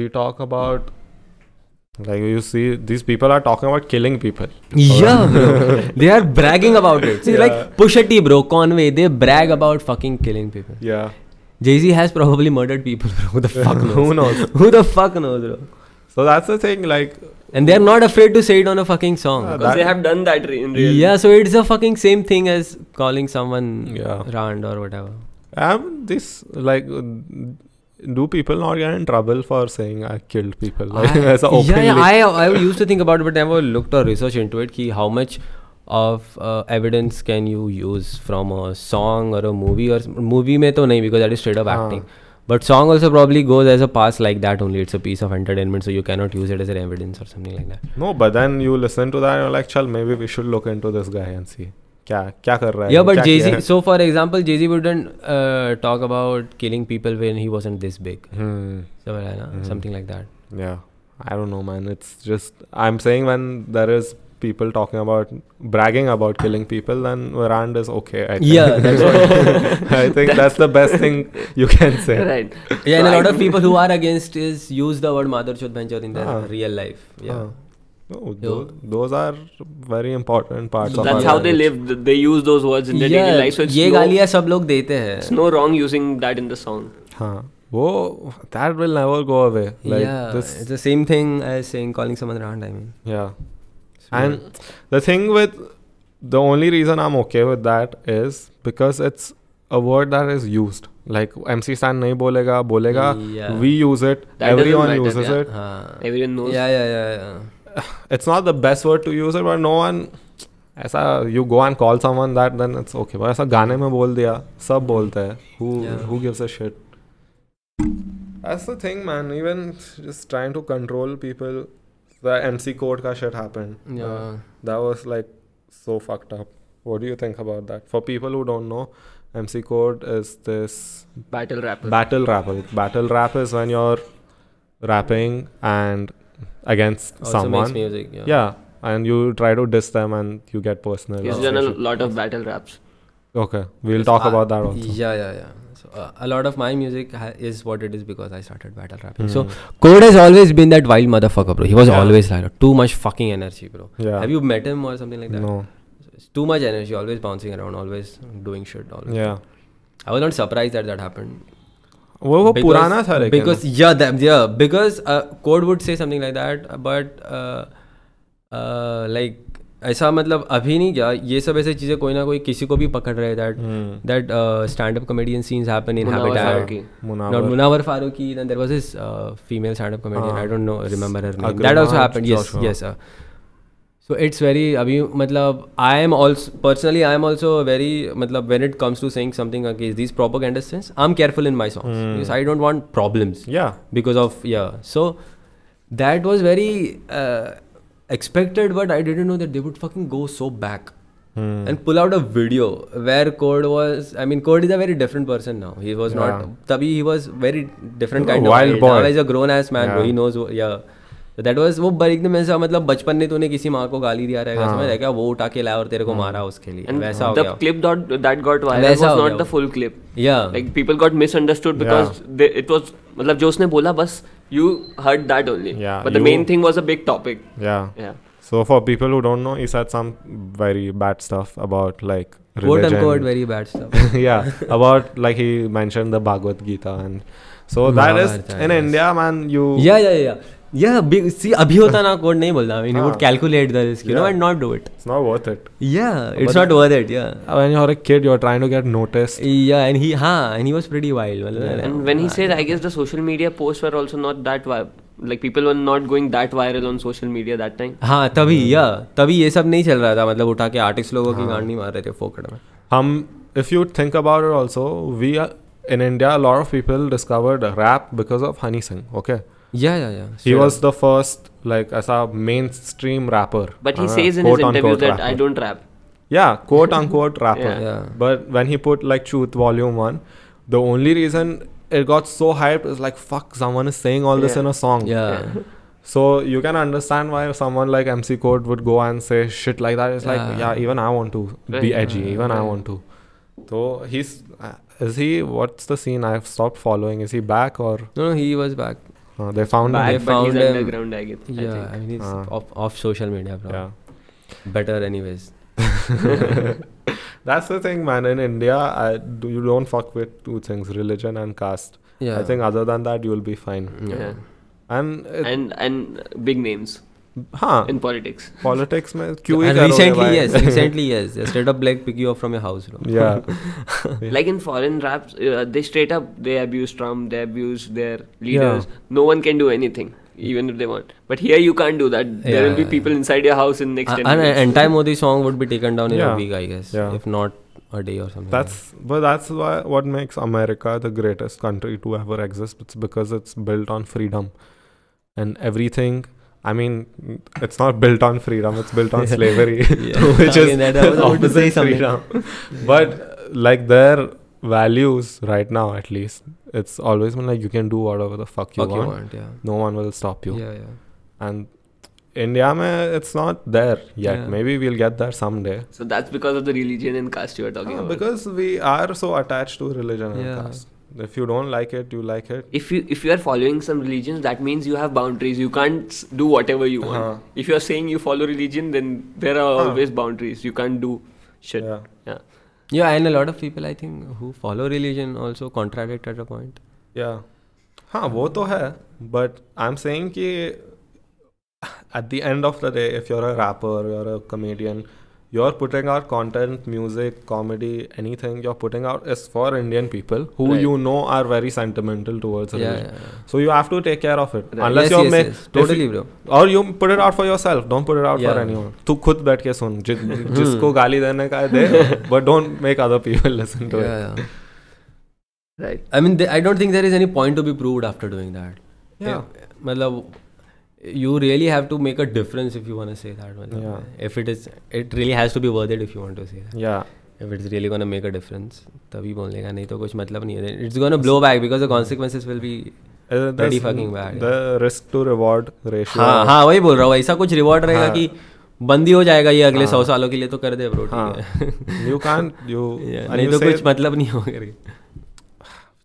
we talk about like you see, these people are talking about killing people. Yeah, they are bragging about it. See, yeah. like Pusha T, bro, Conway, they brag about fucking killing people. Yeah. Jay Z has probably murdered people, Who the fuck knows? Who knows? Who the fuck knows, bro? So that's the thing, like. And they're not afraid to say it on a fucking song. Yeah, because they have done that re- in real Yeah, so it's a fucking same thing as calling someone yeah. Rand or whatever. Um, this, like, do people not get in trouble for saying I killed people? Like, I, as openly. Yeah, yeah I, I used to think about it, but never looked or research into it. Ki how much of uh, evidence can you use from a song or a movie or movie में to nahi because that is straight up acting. But song also probably goes as a pass like that only. It's a piece of entertainment, so you cannot use it as an evidence or something like that. No, but then you listen to that and you're like, chal, maybe we should look into this guy and see. क्या क्या कर रहा है या but Jay-Z so for example Jay-Z wouldn't talk about killing people when he wasn't this big समझ रहा ना something like that yeah I don't know man it's just I am saying when there is people talking about bragging about killing people then Rand is okay I think. yeah that's I think that's, the best thing you can say right yeah and a lot of people who are against is use the word mother in their ah. real life yeah ah. No, those, those are very important parts. So of that's how language. they live. They use those words in their yeah, daily life. So it's ये no, गालियाँ सब लोग देते हैं. It's no wrong using that in the song. हाँ वो that will never go away. Like yeah, this, it's the same thing as saying calling someone around. I mean. Yeah, so and yeah. the thing with the only reason I'm okay with that is because it's a word that is used. Like MC Stan नहीं बोलेगा बोलेगा yeah. we use it. That everyone uses matter, yeah. it. हाँ. Everyone knows. Yeah yeah yeah yeah. it's not the best word to use it but no one as you go and call someone that then it's okay but as a gane mein bol diya sab bolte who who gives a shit that's the thing man even just trying to control people the mc code ka shit happened yeah uh, that was like so fucked up what do you think about that for people who don't know mc code is this battle rap battle rap battle rap is when you're rapping and against oh, also someone. Music, yeah. yeah. and you try to diss them and you get personal. He's done a lot of battle raps. Okay, we'll talk I, about that also. Yeah, yeah, yeah. So, uh, a lot of my music ha- is what it is because I started battle rapping. Mm. So hmm. Code has always been that wild motherfucker, bro. He was yeah. always like too much fucking energy, bro. Yeah. Have you met him or something like that? No. It's too much energy, always bouncing around, always doing shit. Always. Yeah. I was not surprised that that happened वो वो पुराना था because yeah yeah because code would say something like that but like ऐसा मतलब अभी नहीं क्या ये सब ऐसे चीज़ें कोई ना कोई किसी को भी पकड़ रहे that that stand up comedian scenes happen in Habitat Munawar Faruqui there was this female stand up comedian I don't know remember her name that also happened yes yes so it's very abhi matlab i am also personally i am also very matlab when it comes to saying something against these propaganda sense i'm careful in my songs hmm. because i don't want problems yeah because of yeah so that was very uh, expected but i didn't know that they would fucking go so back hmm. and pull out a video where code was i mean code is a very different person now he was yeah. not tabhi he was very different kind Wild of boy. now he's a grown ass man he knows yeah तो that was वो एकदम ऐसा मतलब बचपन ने तूने किसी माँ को गाली दिया रहेगा हाँ. समझ रहा क्या वो उठा के लाया और तेरे को मारा उसके लिए And वैसा हो गया clip dot that got viral was not the full clip yeah like people got misunderstood because it was मतलब जो उसने बोला बस you heard that only but the main thing was a big topic yeah yeah So for people who don't know, he said some very bad stuff about like religion. Quote unquote very bad stuff. yeah, about like he mentioned the Bhagavad Gita and so that is in India, man. You yeah yeah yeah. Yeah, see, abhi hota na code nahi bolta. I mean, he would calculate the risk, you yeah. know, and not do it. It's not worth it. Yeah, it's but not worth it. Yeah. When you're a kid, you're trying to get noticed. Yeah, and he, ha, and he was pretty wild. Yeah. And when he said, I guess the social media posts were also not that wild. Like people were not going that viral on social media that time हाँ तभी या तभी ये सब नहीं चल रहा था मतलब उठा के आर्टिस्ट लोगों की गांड नहीं मार रहे थे फोकड़ में हम if you think about it also we in India lot of people discovered rap because of Honey Singh okay Yeah, yeah, yeah. He was up. the first like as a mainstream rapper. But he uh, says in his interview that rapper. I don't rap. Yeah, quote unquote rapper. Yeah. yeah. But when he put like Truth Volume One, the only reason it got so hyped is like fuck, someone is saying all yeah. this in a song. yeah. yeah. So you can understand why someone like MC Code would go and say shit like that. It's yeah. like, yeah, even I want to be edgy. Even I want to. So he's uh, is he? What's the scene? I've stopped following. Is he back or? No, no, he was back. Uh, they found Back, him. They found he's him. underground, I guess. Yeah, I, I mean, he's uh. off, off social media, bro. Yeah. Better, anyways. That's the thing, man. In India, I, do, you don't fuck with two things: religion and caste. Yeah. I think other than that, you'll be fine. Yeah. yeah. And and and big names. हाँ in politics politics में क्यों ही recently yes recently yes straight up black pick you up from your house yeah like in foreign raps they straight up they abuse Trump they abuse their leaders no one can do anything even if they want. But here you can't do that. Yeah, there will be people inside your house in next. Uh, an entire Modi song would be taken down in yeah, a week, I guess, yeah. if not a day or something. That's like. but that's why what makes America the greatest country to ever exist. It's because it's built on freedom, and everything I mean, it's not built on freedom; it's built on slavery, which is opposite freedom. But like their values right now, at least, it's always been like you can do whatever the fuck you fuck want. You want yeah. No one will stop you. Yeah, yeah. And India, mein, it's not there yet. Yeah. Maybe we'll get there someday. So that's because of the religion and caste you are talking ah, about. Because we are so attached to religion and caste if you don't like it you like it if you if you are following some religions that means you have boundaries you can't do whatever you want uh-huh. if you are saying you follow religion then there are uh-huh. always boundaries you can't do shit yeah. yeah yeah and a lot of people i think who follow religion also contradict at a point yeah हाँ वो तो है but I am saying कि at the end of the day, if you're a rapper, you're a comedian, you're putting out content, music, comedy, anything you're putting out is for Indian people who right. you know are very sentimental towards religion. Yeah, yeah, yeah. So you have to take care of it. Right. Unless yes, you're yes, yes. totally bro. Or you put it out for yourself. Don't put it out for anyone. तू खुद बैठ के सुन जिसको गाली देने का दे but don't make other people listen to yeah, it. Yeah. Right. I mean, they, I don't think there is any point to be proved after doing that. Yeah. मतलब you really have to make a difference if you want to say that yeah. if it is it really has to be worth it if you want to say that yeah if it's really going to make a difference तभी बोलने का नहीं तो कुछ मतलब नहीं है it's going to blow back because the consequences will be pretty fucking bad the risk to reward ratio हाँ हाँ वही बोल रहा हूँ ऐसा कुछ reward रहेगा कि बंदी हो जाएगा ये अगले सौ सालों के लिए तो कर दे ब्रो ठीक है यू कांट यू नहीं तो कुछ मतलब नहीं होगा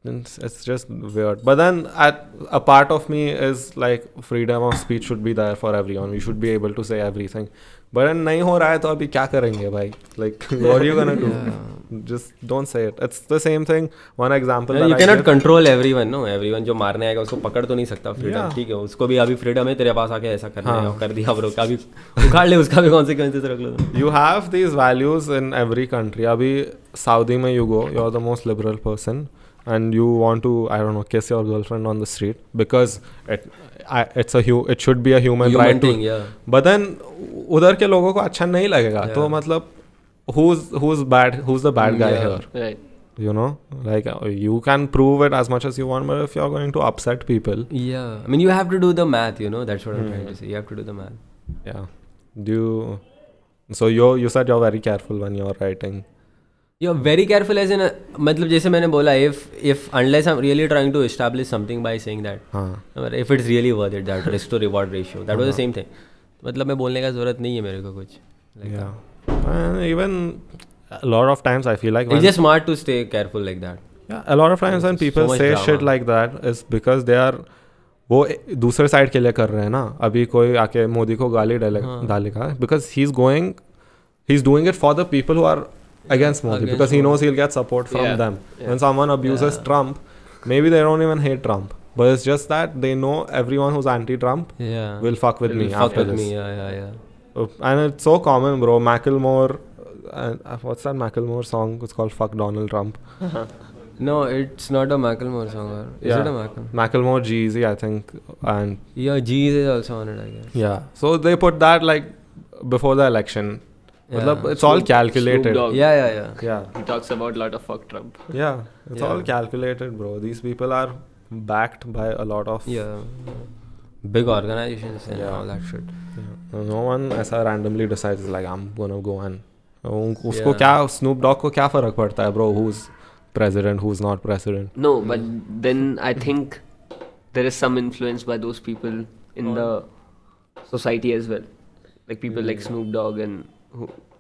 it's, it's just weird but then at, a part of me is like freedom of speech should be there for everyone we should be able to say everything but then nahi ho raha hai to abhi kya karenge bhai like what are you gonna do yeah. just don't say it it's the same thing one example yeah, you I cannot give. control everyone no everyone jo maarne aayega usko pakad to nahi sakta freedom ठीक yeah. है उसको भी अभी freedom है तेरे पास आके ऐसा करना हाँ. है कर दिया ब्रो अभी उखाड़ le uska bhi consequences rakh lo you have these values in every country abhi saudi mein you go you are the most liberal person and you want to I don't know kiss your girlfriend on the street because it I, it's a hu, it should be a human, human right thing, to, yeah. but then उधर के लोगों को अच्छा नहीं लगेगा yeah. तो मतलब who's who's bad who's the bad guy yeah. here right you know like uh, you can prove it as much as you want but if you're going to upset people yeah i mean you have to do the math you know that's what mm. i'm hmm. trying to say you have to do the math yeah do you, so you you said you're very careful when you're writing you are very careful as in मतलब जैसे मैंने बोला if if unless I am really trying to establish something by saying that हां if it's really worth it that risk to reward ratio that was the same thing मतलब मैं बोलने का जरूरत नहीं है मेरे को कुछ like even lot of times I feel like it's just smart to stay careful like that Yeah, a lot of times when people so say drama. shit like that is because they are वो दूसरे side के लिए कर रहे हैं ना अभी कोई आके मोदी को गाली डाले हाँ। डालेगा because he is going he is doing it for the people who are against Modi against because he knows he'll get support from yeah. them. Yeah. When someone abuses yeah. Trump, maybe they don't even hate Trump, but it's just that they know everyone who's anti-Trump will fuck with It'll me fuck after with this. Me. Yeah, yeah, yeah. And it's so common, bro. Macklemore, uh, uh, what's that Macklemore song? It's called "Fuck Donald Trump." No, it's not a Macklemore song. Or is yeah. it a Macklemore? Macklemore g I think. And yeah, g is also on it, I guess. Yeah. So they put that like before the election it's all calculated yeah yeah yeah yeah he talks about a lot of fuck trump yeah it's all calculated bro these people are backed by a lot of yeah big organizations and yeah. all that shit no one as randomly decides like i'm gonna go and उसको क्या snoop Snoop Dogg क्या फर्क पड़ता है bro who is president? Who is not president no but then I think there is some influence by those people in the society as well like people like Snoop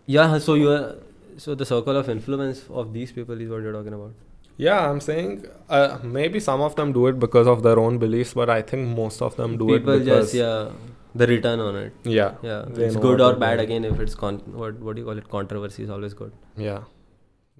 yeah, so you are, so the circle of influence of these people is what you're talking about. Yeah, I'm saying uh, maybe some of them do it because of their own beliefs, but I think most of them do people it because just yeah the return on it. Yeah, yeah, it's good or bad again if it's con what what do you call it controversy is always good. Yeah,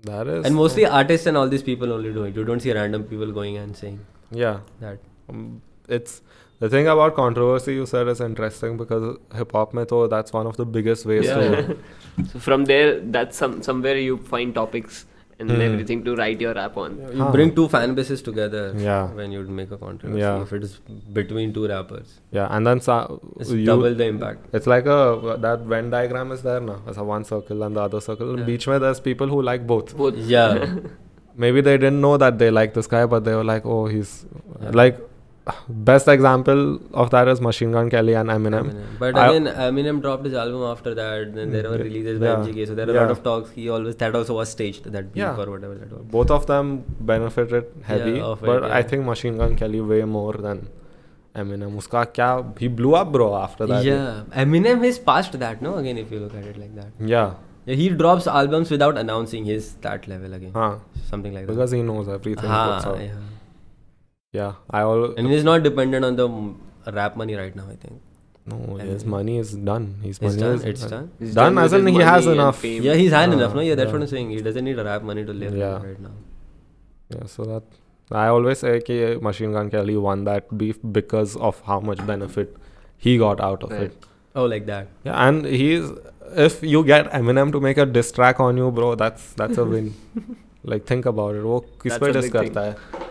that is. And mostly uh, artists and all these people only do it. You don't see random people going and saying yeah that. Um, it's the thing about controversy you said is interesting because hip hop mein oh, that's one of the biggest ways yeah. to. so from there, that's some somewhere you find topics and mm. everything to write your rap on. You huh. bring two fan bases together. Yeah. When you make a controversy, yeah. if it is between two rappers. Yeah, and then so it's you, double the impact. It's like a that Venn diagram is there now. It's a one circle and the other circle. Yeah. In beach there's people who like both. Both. Yeah. Maybe they didn't know that they like this guy, but they were like, oh, he's yeah. like best example of that is Machine Gun Kelly and Eminem. Eminem. But I, I Eminem dropped his album after that. Then there were releases by yeah. MGK, so there are yeah. a lot of talks. He always that also was staged that beat yeah. or whatever that was. Both of them benefited heavy, yeah, but it, I think Machine Gun Kelly way more than. Eminem, uska kya? He blew up, bro. After that, yeah. Eminem is past that, no? Again, if you look at it like that. Yeah. Yeah, he drops albums without announcing his that level again. Huh. Something like because that. Because he knows everything. Yeah. Yeah, I all. And he's not dependent on the rap money right now. I think. No, and his money is done. His money done, is it's done. It's done. done as in he has enough. Fame. Yeah, he's had uh, enough. No, yeah, that's yeah. what I'm saying. He doesn't need a rap money to live yeah. right now. Yeah, so that I always say that Machine Gun Kelly won that beef because of how much benefit he got out of right. it. Oh, like that. Yeah, and he's if you get Eminem to make a diss track on you, bro, that's that's a win. like think about it. वो किस पे diss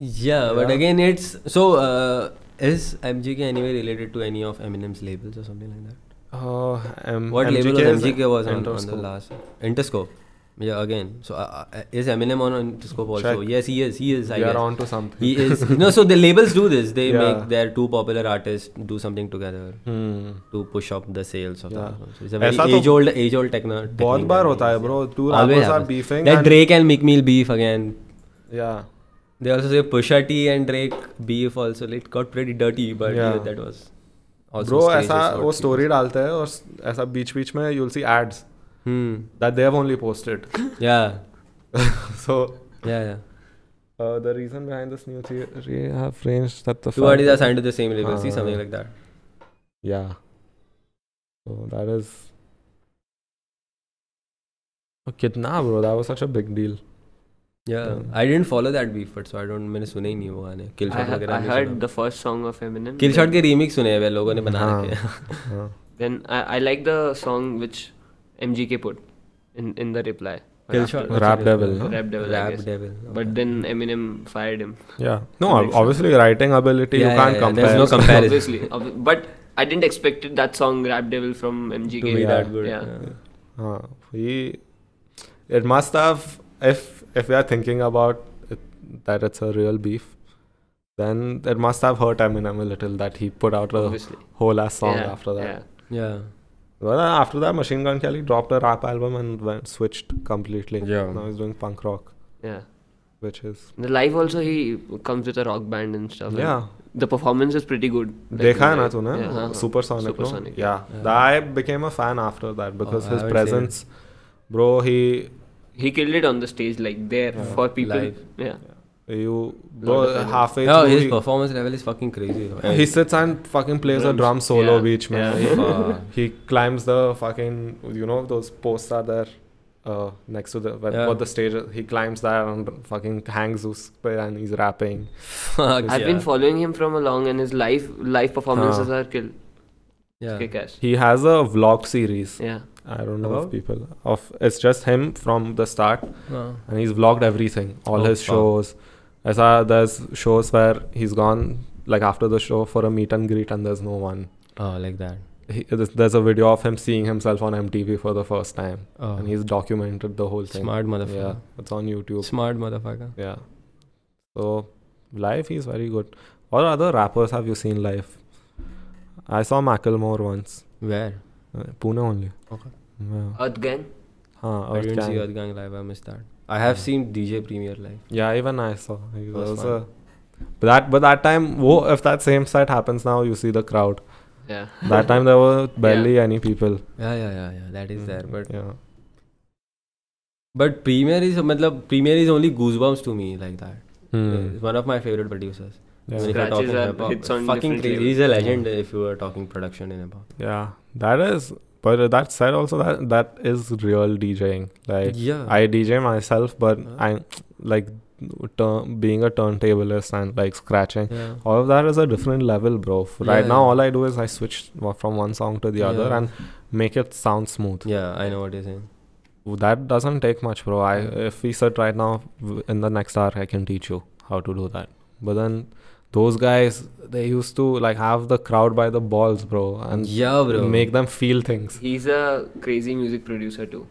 yeah, yeah. but again, it's so. Uh, is MGK anyway related to any of Eminem's labels or something like that? Oh, uh, um, what MGK label was MGK was on, on, the last Interscope? Yeah, again. So uh, uh, is Eminem on Interscope also? Check. Yes, he is. He is. I we are on to something. He is. no, so the labels do this. They yeah. make their two popular artists do something together hmm. to push up the sales of yeah. that. So it's a very age-old, age-old techno. बहुत बार होता है, bro. Two rappers are beefing. That Drake and Meek Mill beef again. Yeah. They also say Pusha T and Drake beef also. It got pretty dirty, but yeah. that was. Bro, ऐसा वो story डालते हैं और ऐसा बीच बीच में you'll see ads hmm. that they have only posted. Yeah. so. Yeah, yeah. Uh, the reason behind this new theory have ranged that the two artists are signed to the same label, uh, see something like that. Yeah. So that is. Oh, कितना bro! That was such a big deal. Yeah, I didn't follow that beef, but so I don't. मैंने सुने ही नहीं वो गाने kill shot वगैरह I heard the first song of Eminem kill shot के remix सुने हैं वे लोगों ने बना रखे हैं then I like the song which MGK put in in the reply Kill shot. Rap devil. Rap devil. Rap devil. But then Eminem fired him. Yeah. No, obviously writing ability yeah, you can't yeah, compare. There's no comparison. obviously, but I didn't expect that song Rap Devil from MGK. To be that good. Yeah. yeah. Uh, he, it must have if if we are thinking about it, that it's a real beef, then it must have hurt Eminem a little that he put out a Obviously. whole ass song yeah, after that. Yeah. yeah. Well, after that, Machine Gun Kelly dropped a rap album and went switched completely. Yeah. Now he's doing punk rock. Yeah. Which is. The live also he comes with a rock band and stuff. Yeah. the performance is pretty good. Dekha na tune? Yeah, uh Supersonic. Supersonic. No? Yeah. yeah. I became a fan after that because oh, his presence, bro. He he killed it on the stage, like there yeah. for people. Yeah. yeah. You bro, halfway. No, his he, performance level is fucking crazy. Though. He sits and fucking plays drums. a drum solo, yeah. beach man. Yeah, uh, he climbs the fucking you know those posts are there. Uh, next to the where, yeah. what the stage he climbs there and fucking hangs us and he's rapping. I've yeah. been following him from along and his live live performances are kill. Yeah. He has a vlog series. Yeah. I don't know About? if people of it's just him from the start, and he's vlogged everything, all oh, his shows. Wow. I saw there's shows where he's gone like after the show for a meet and greet, and there's no one. Oh, like that. He, there's a video of him seeing himself on MTV for the first time, oh. and he's documented the whole thing. Smart motherfucker. Yeah, it's on YouTube. Smart motherfucker. Yeah. So life is very good. What other rappers have you seen live? I saw Macklemore once. Where? Uh, Pune only. Okay. Wow. Earth Huh, Earth I didn't Gang. see Earth live. I missed that. I have yeah. seen DJ Premier live. Yeah, even I saw. It was, was a, but that but that time, whoa, if that same set happens now, you see the crowd. Yeah. that time there were barely yeah. any people. Yeah, yeah, yeah, yeah. That is mm. there, but yeah. But Premier is, I mean, Premier is only goosebumps to me like that. Hmm. It's one of my favorite producers. Yeah. Scratches are hits on fucking crazy. He's a legend if you were talking production in hip hop. Yeah, that is but uh, that said also that that is real djing like yeah i dj myself but uh-huh. i like turn, being a turntablist and like scratching yeah. all of that is a different level bro right yeah. now all i do is i switch from one song to the other and make it sound smooth yeah i know what you're saying that doesn't take much bro i if we sit right now in the next hour i can teach you how to do that but then those guys they used to like have the crowd by the balls bro and yeah bro make them feel things he's a crazy music producer too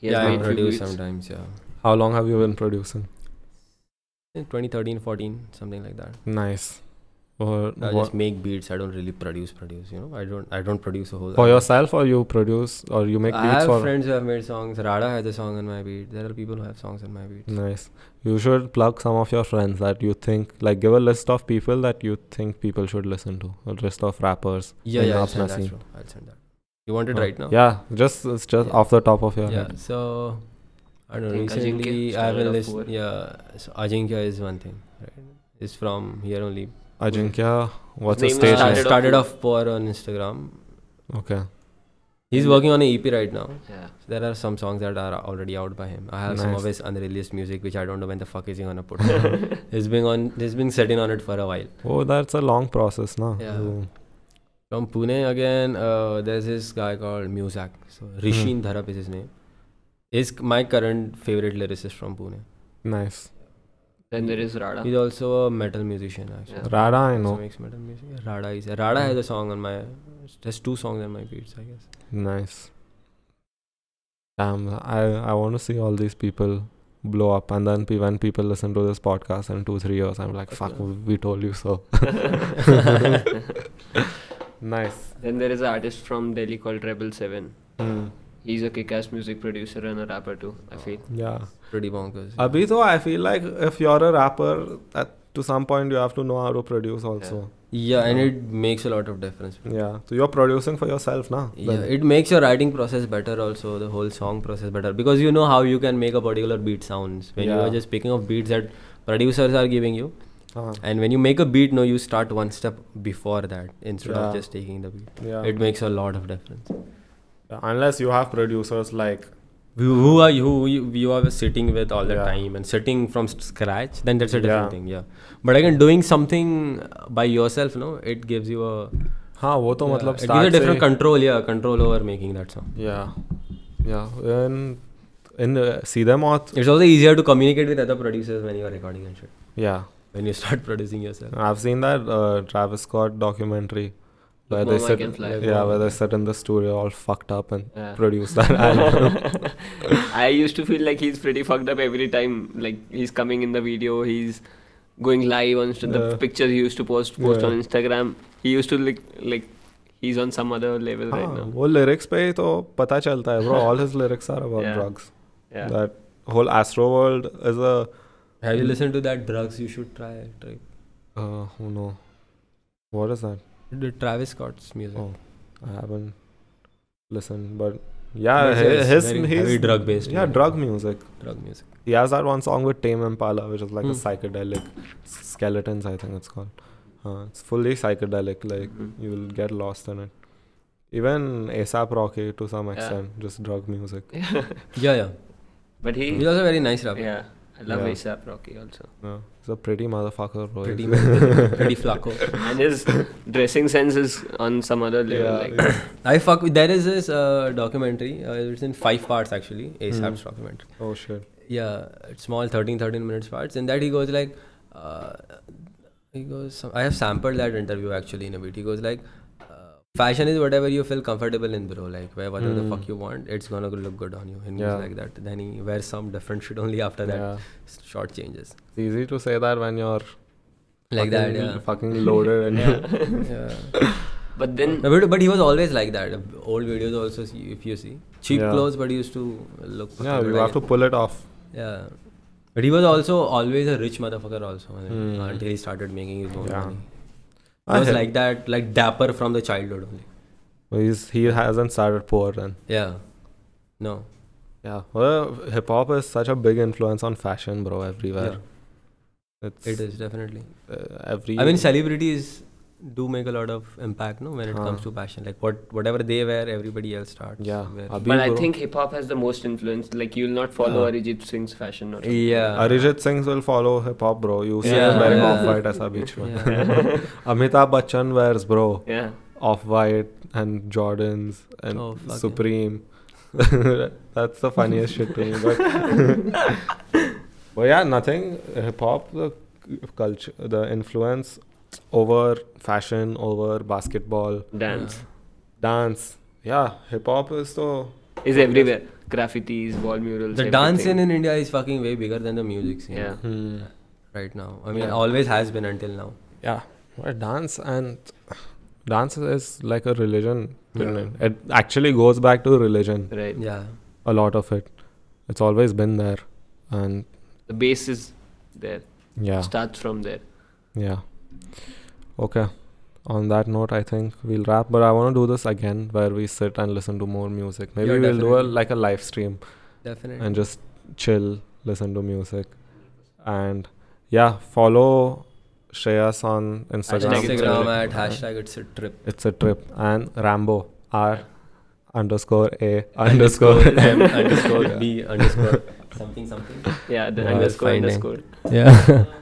he has yeah i produce sometimes yeah how long have you been producing In 2013 14 something like that nice or I just make beats. I don't really produce produce. You know, I don't I don't produce a whole. For album. yourself, or you produce, or you make I beats. I have for friends who have made songs. Rada has a song on my beat. There are people who have songs on my beat. Nice. You should plug some of your friends that you think like give a list of people that you think people should listen to. A list of rappers. Yeah, yeah. I'll send, I'll send that. You want it oh. right now? Yeah, just it's just yeah. off the top of your yeah, head. Yeah. So. I don't know. Recently, Ajinkya, I have a list. Yeah, so Ajinkya is one thing. Right, is from here only Ajinkya, what's his stage started, name? started off poor on Instagram. Okay. He's working on an EP right now. Yeah. So there are some songs that are already out by him. I have nice. some of his unreleased music, which I don't know when the fuck is he gonna put. he's been on. He's been sitting on it for a while. Oh, that's a long process, now. Yeah. From Pune again, uh, there's this guy called Muzak. So Rishin mm. Dharap is his name. Is my current favorite lyricist from Pune. Nice. Then there is Rada. He's also a metal musician actually. Yeah. Rada, I know. makes metal music. Rada is. Rada yeah. has a song on my. There's two songs on my beats, I guess. Nice. Damn, I I want to see all these people blow up, and then when people listen to this podcast in two three years, I'm like, fuck, okay. we told you so. nice. Then there is an artist from Delhi called Rebel Seven. Mm he's a kick-ass music producer and a rapper too. I oh. feel. Yeah. Pretty bonkers. Yeah. Abhi though, I feel like if you're a rapper, at, to some point you have to know how to produce also. Yeah, yeah and it makes a lot of difference. Yeah, so you're producing for yourself now. Yeah, it makes your writing process better also, the whole song process better because you know how you can make a particular beat sounds when yeah. you are just picking up beats that producers are giving you. Uh-huh. And when you make a beat, no, you start one step before that instead of just taking the beat. Yeah. It makes a lot of difference unless you have producers like who are you who you are sitting with all the time and sitting from scratch then that's a different thing yeah but again doing something by yourself no it gives you a हाँ वो तो मतलब it gives a different control yeah control over making that song yeah yeah and in uh, see it's also easier to communicate with other producers when you are recording and shit yeah when you start producing yourself i've seen that uh, travis scott documentary where they said yeah, where they said in the studio all fucked up and yeah. that album. I used to feel like he's pretty fucked up every time. Like he's coming in the video, he's going live on st- yeah. the pictures he used to post post yeah. on Instagram. He used to like like he's on some other level हाँ, right now. वो lyrics पे ही तो पता चलता है, bro. All his lyrics are about yeah. drugs. Yeah. That whole Astro World is a. Have you listened to that drugs? You should try it. Right? Uh, oh no. What is that? The Travis Scott's music. Oh, I haven't listened, but yeah, his, his, his heavy drug based. Yeah, music. drug music. Drug music. He has that one song with Tame Impala, which is like mm. a hmm. psychedelic skeletons. I think it's called. Uh, it's fully psychedelic. Like mm. you will get lost in it. Even ASAP Rocky to some extent, yeah. just drug music. yeah, yeah. But he. He's also a very nice rapper. Yeah. I love yeah. ASAP Rocky also. Yeah. He's a pretty motherfucker, bro. Pretty, pretty flaco. And his dressing sense is on some other level. Yeah, like. yeah. I fuck with. There is this uh, documentary. Uh, it's in five parts actually. ASAP's hmm. documentary. Oh shit. Yeah, it's small, 13, 13 minutes parts. In that he goes like, uh, he goes. I have sampled that interview actually in a bit. He goes like, Fashion is whatever you feel comfortable in, bro. Like wear whatever mm. the fuck hmm. you want, it's gonna look good on you. And yeah. like that. Then he wear some different shit only after that. Yeah. Short changes. It's easy to say that when you're like that, yeah. Fucking loaded and yeah. yeah. But then, but, he was always like that. Old videos also, see, if you see, cheap yeah. clothes, but he used to look. Yeah, you have to pull it off. Yeah. But he was also always a rich motherfucker also mm. until he started making his own yeah. money. I, was like that, like dapper from the childhood only. Well, he's, he hasn't started poor then. Yeah. No. Yeah. Well, hip hop is such a big influence on fashion, bro, everywhere. Yeah. It's, it is definitely. Uh, every. I mean, celebrities do make a lot of impact no when it huh. comes to fashion like what whatever they wear everybody else starts yeah but i think hip hop has the most influence like you'll not follow yeah. arijit singh's fashion or something. yeah arijit singh will follow hip hop bro you see yeah. him wearing yeah. off white as a beach man amitabh bachchan wears bro yeah off white and jordans and oh, supreme that's the funniest shit to me but, but yeah nothing hip hop the culture the influence over fashion, over basketball, dance, dance. Yeah, hip hop is so is everywhere. Graffitis, wall murals. The everything. dance scene in India is fucking way bigger than the music scene. Yeah. Hmm. Right now, I mean, yeah. always has been until now. Yeah, well, dance and dance is like a religion. Yeah. It? it actually goes back to religion. Right. Yeah. A lot of it. It's always been there, and the base is there. Yeah. Starts from there. Yeah okay on that note i think we'll wrap but i want to do this again where we sit and listen to more music maybe yeah, we'll do a like a live stream definitely and just chill listen to music and yeah follow Shreyas on Instagram. Instagram, at hashtag it's a trip. It's a trip. And Rambo R underscore A underscore M underscore B underscore something something. Yeah, the underscore underscore. Yeah.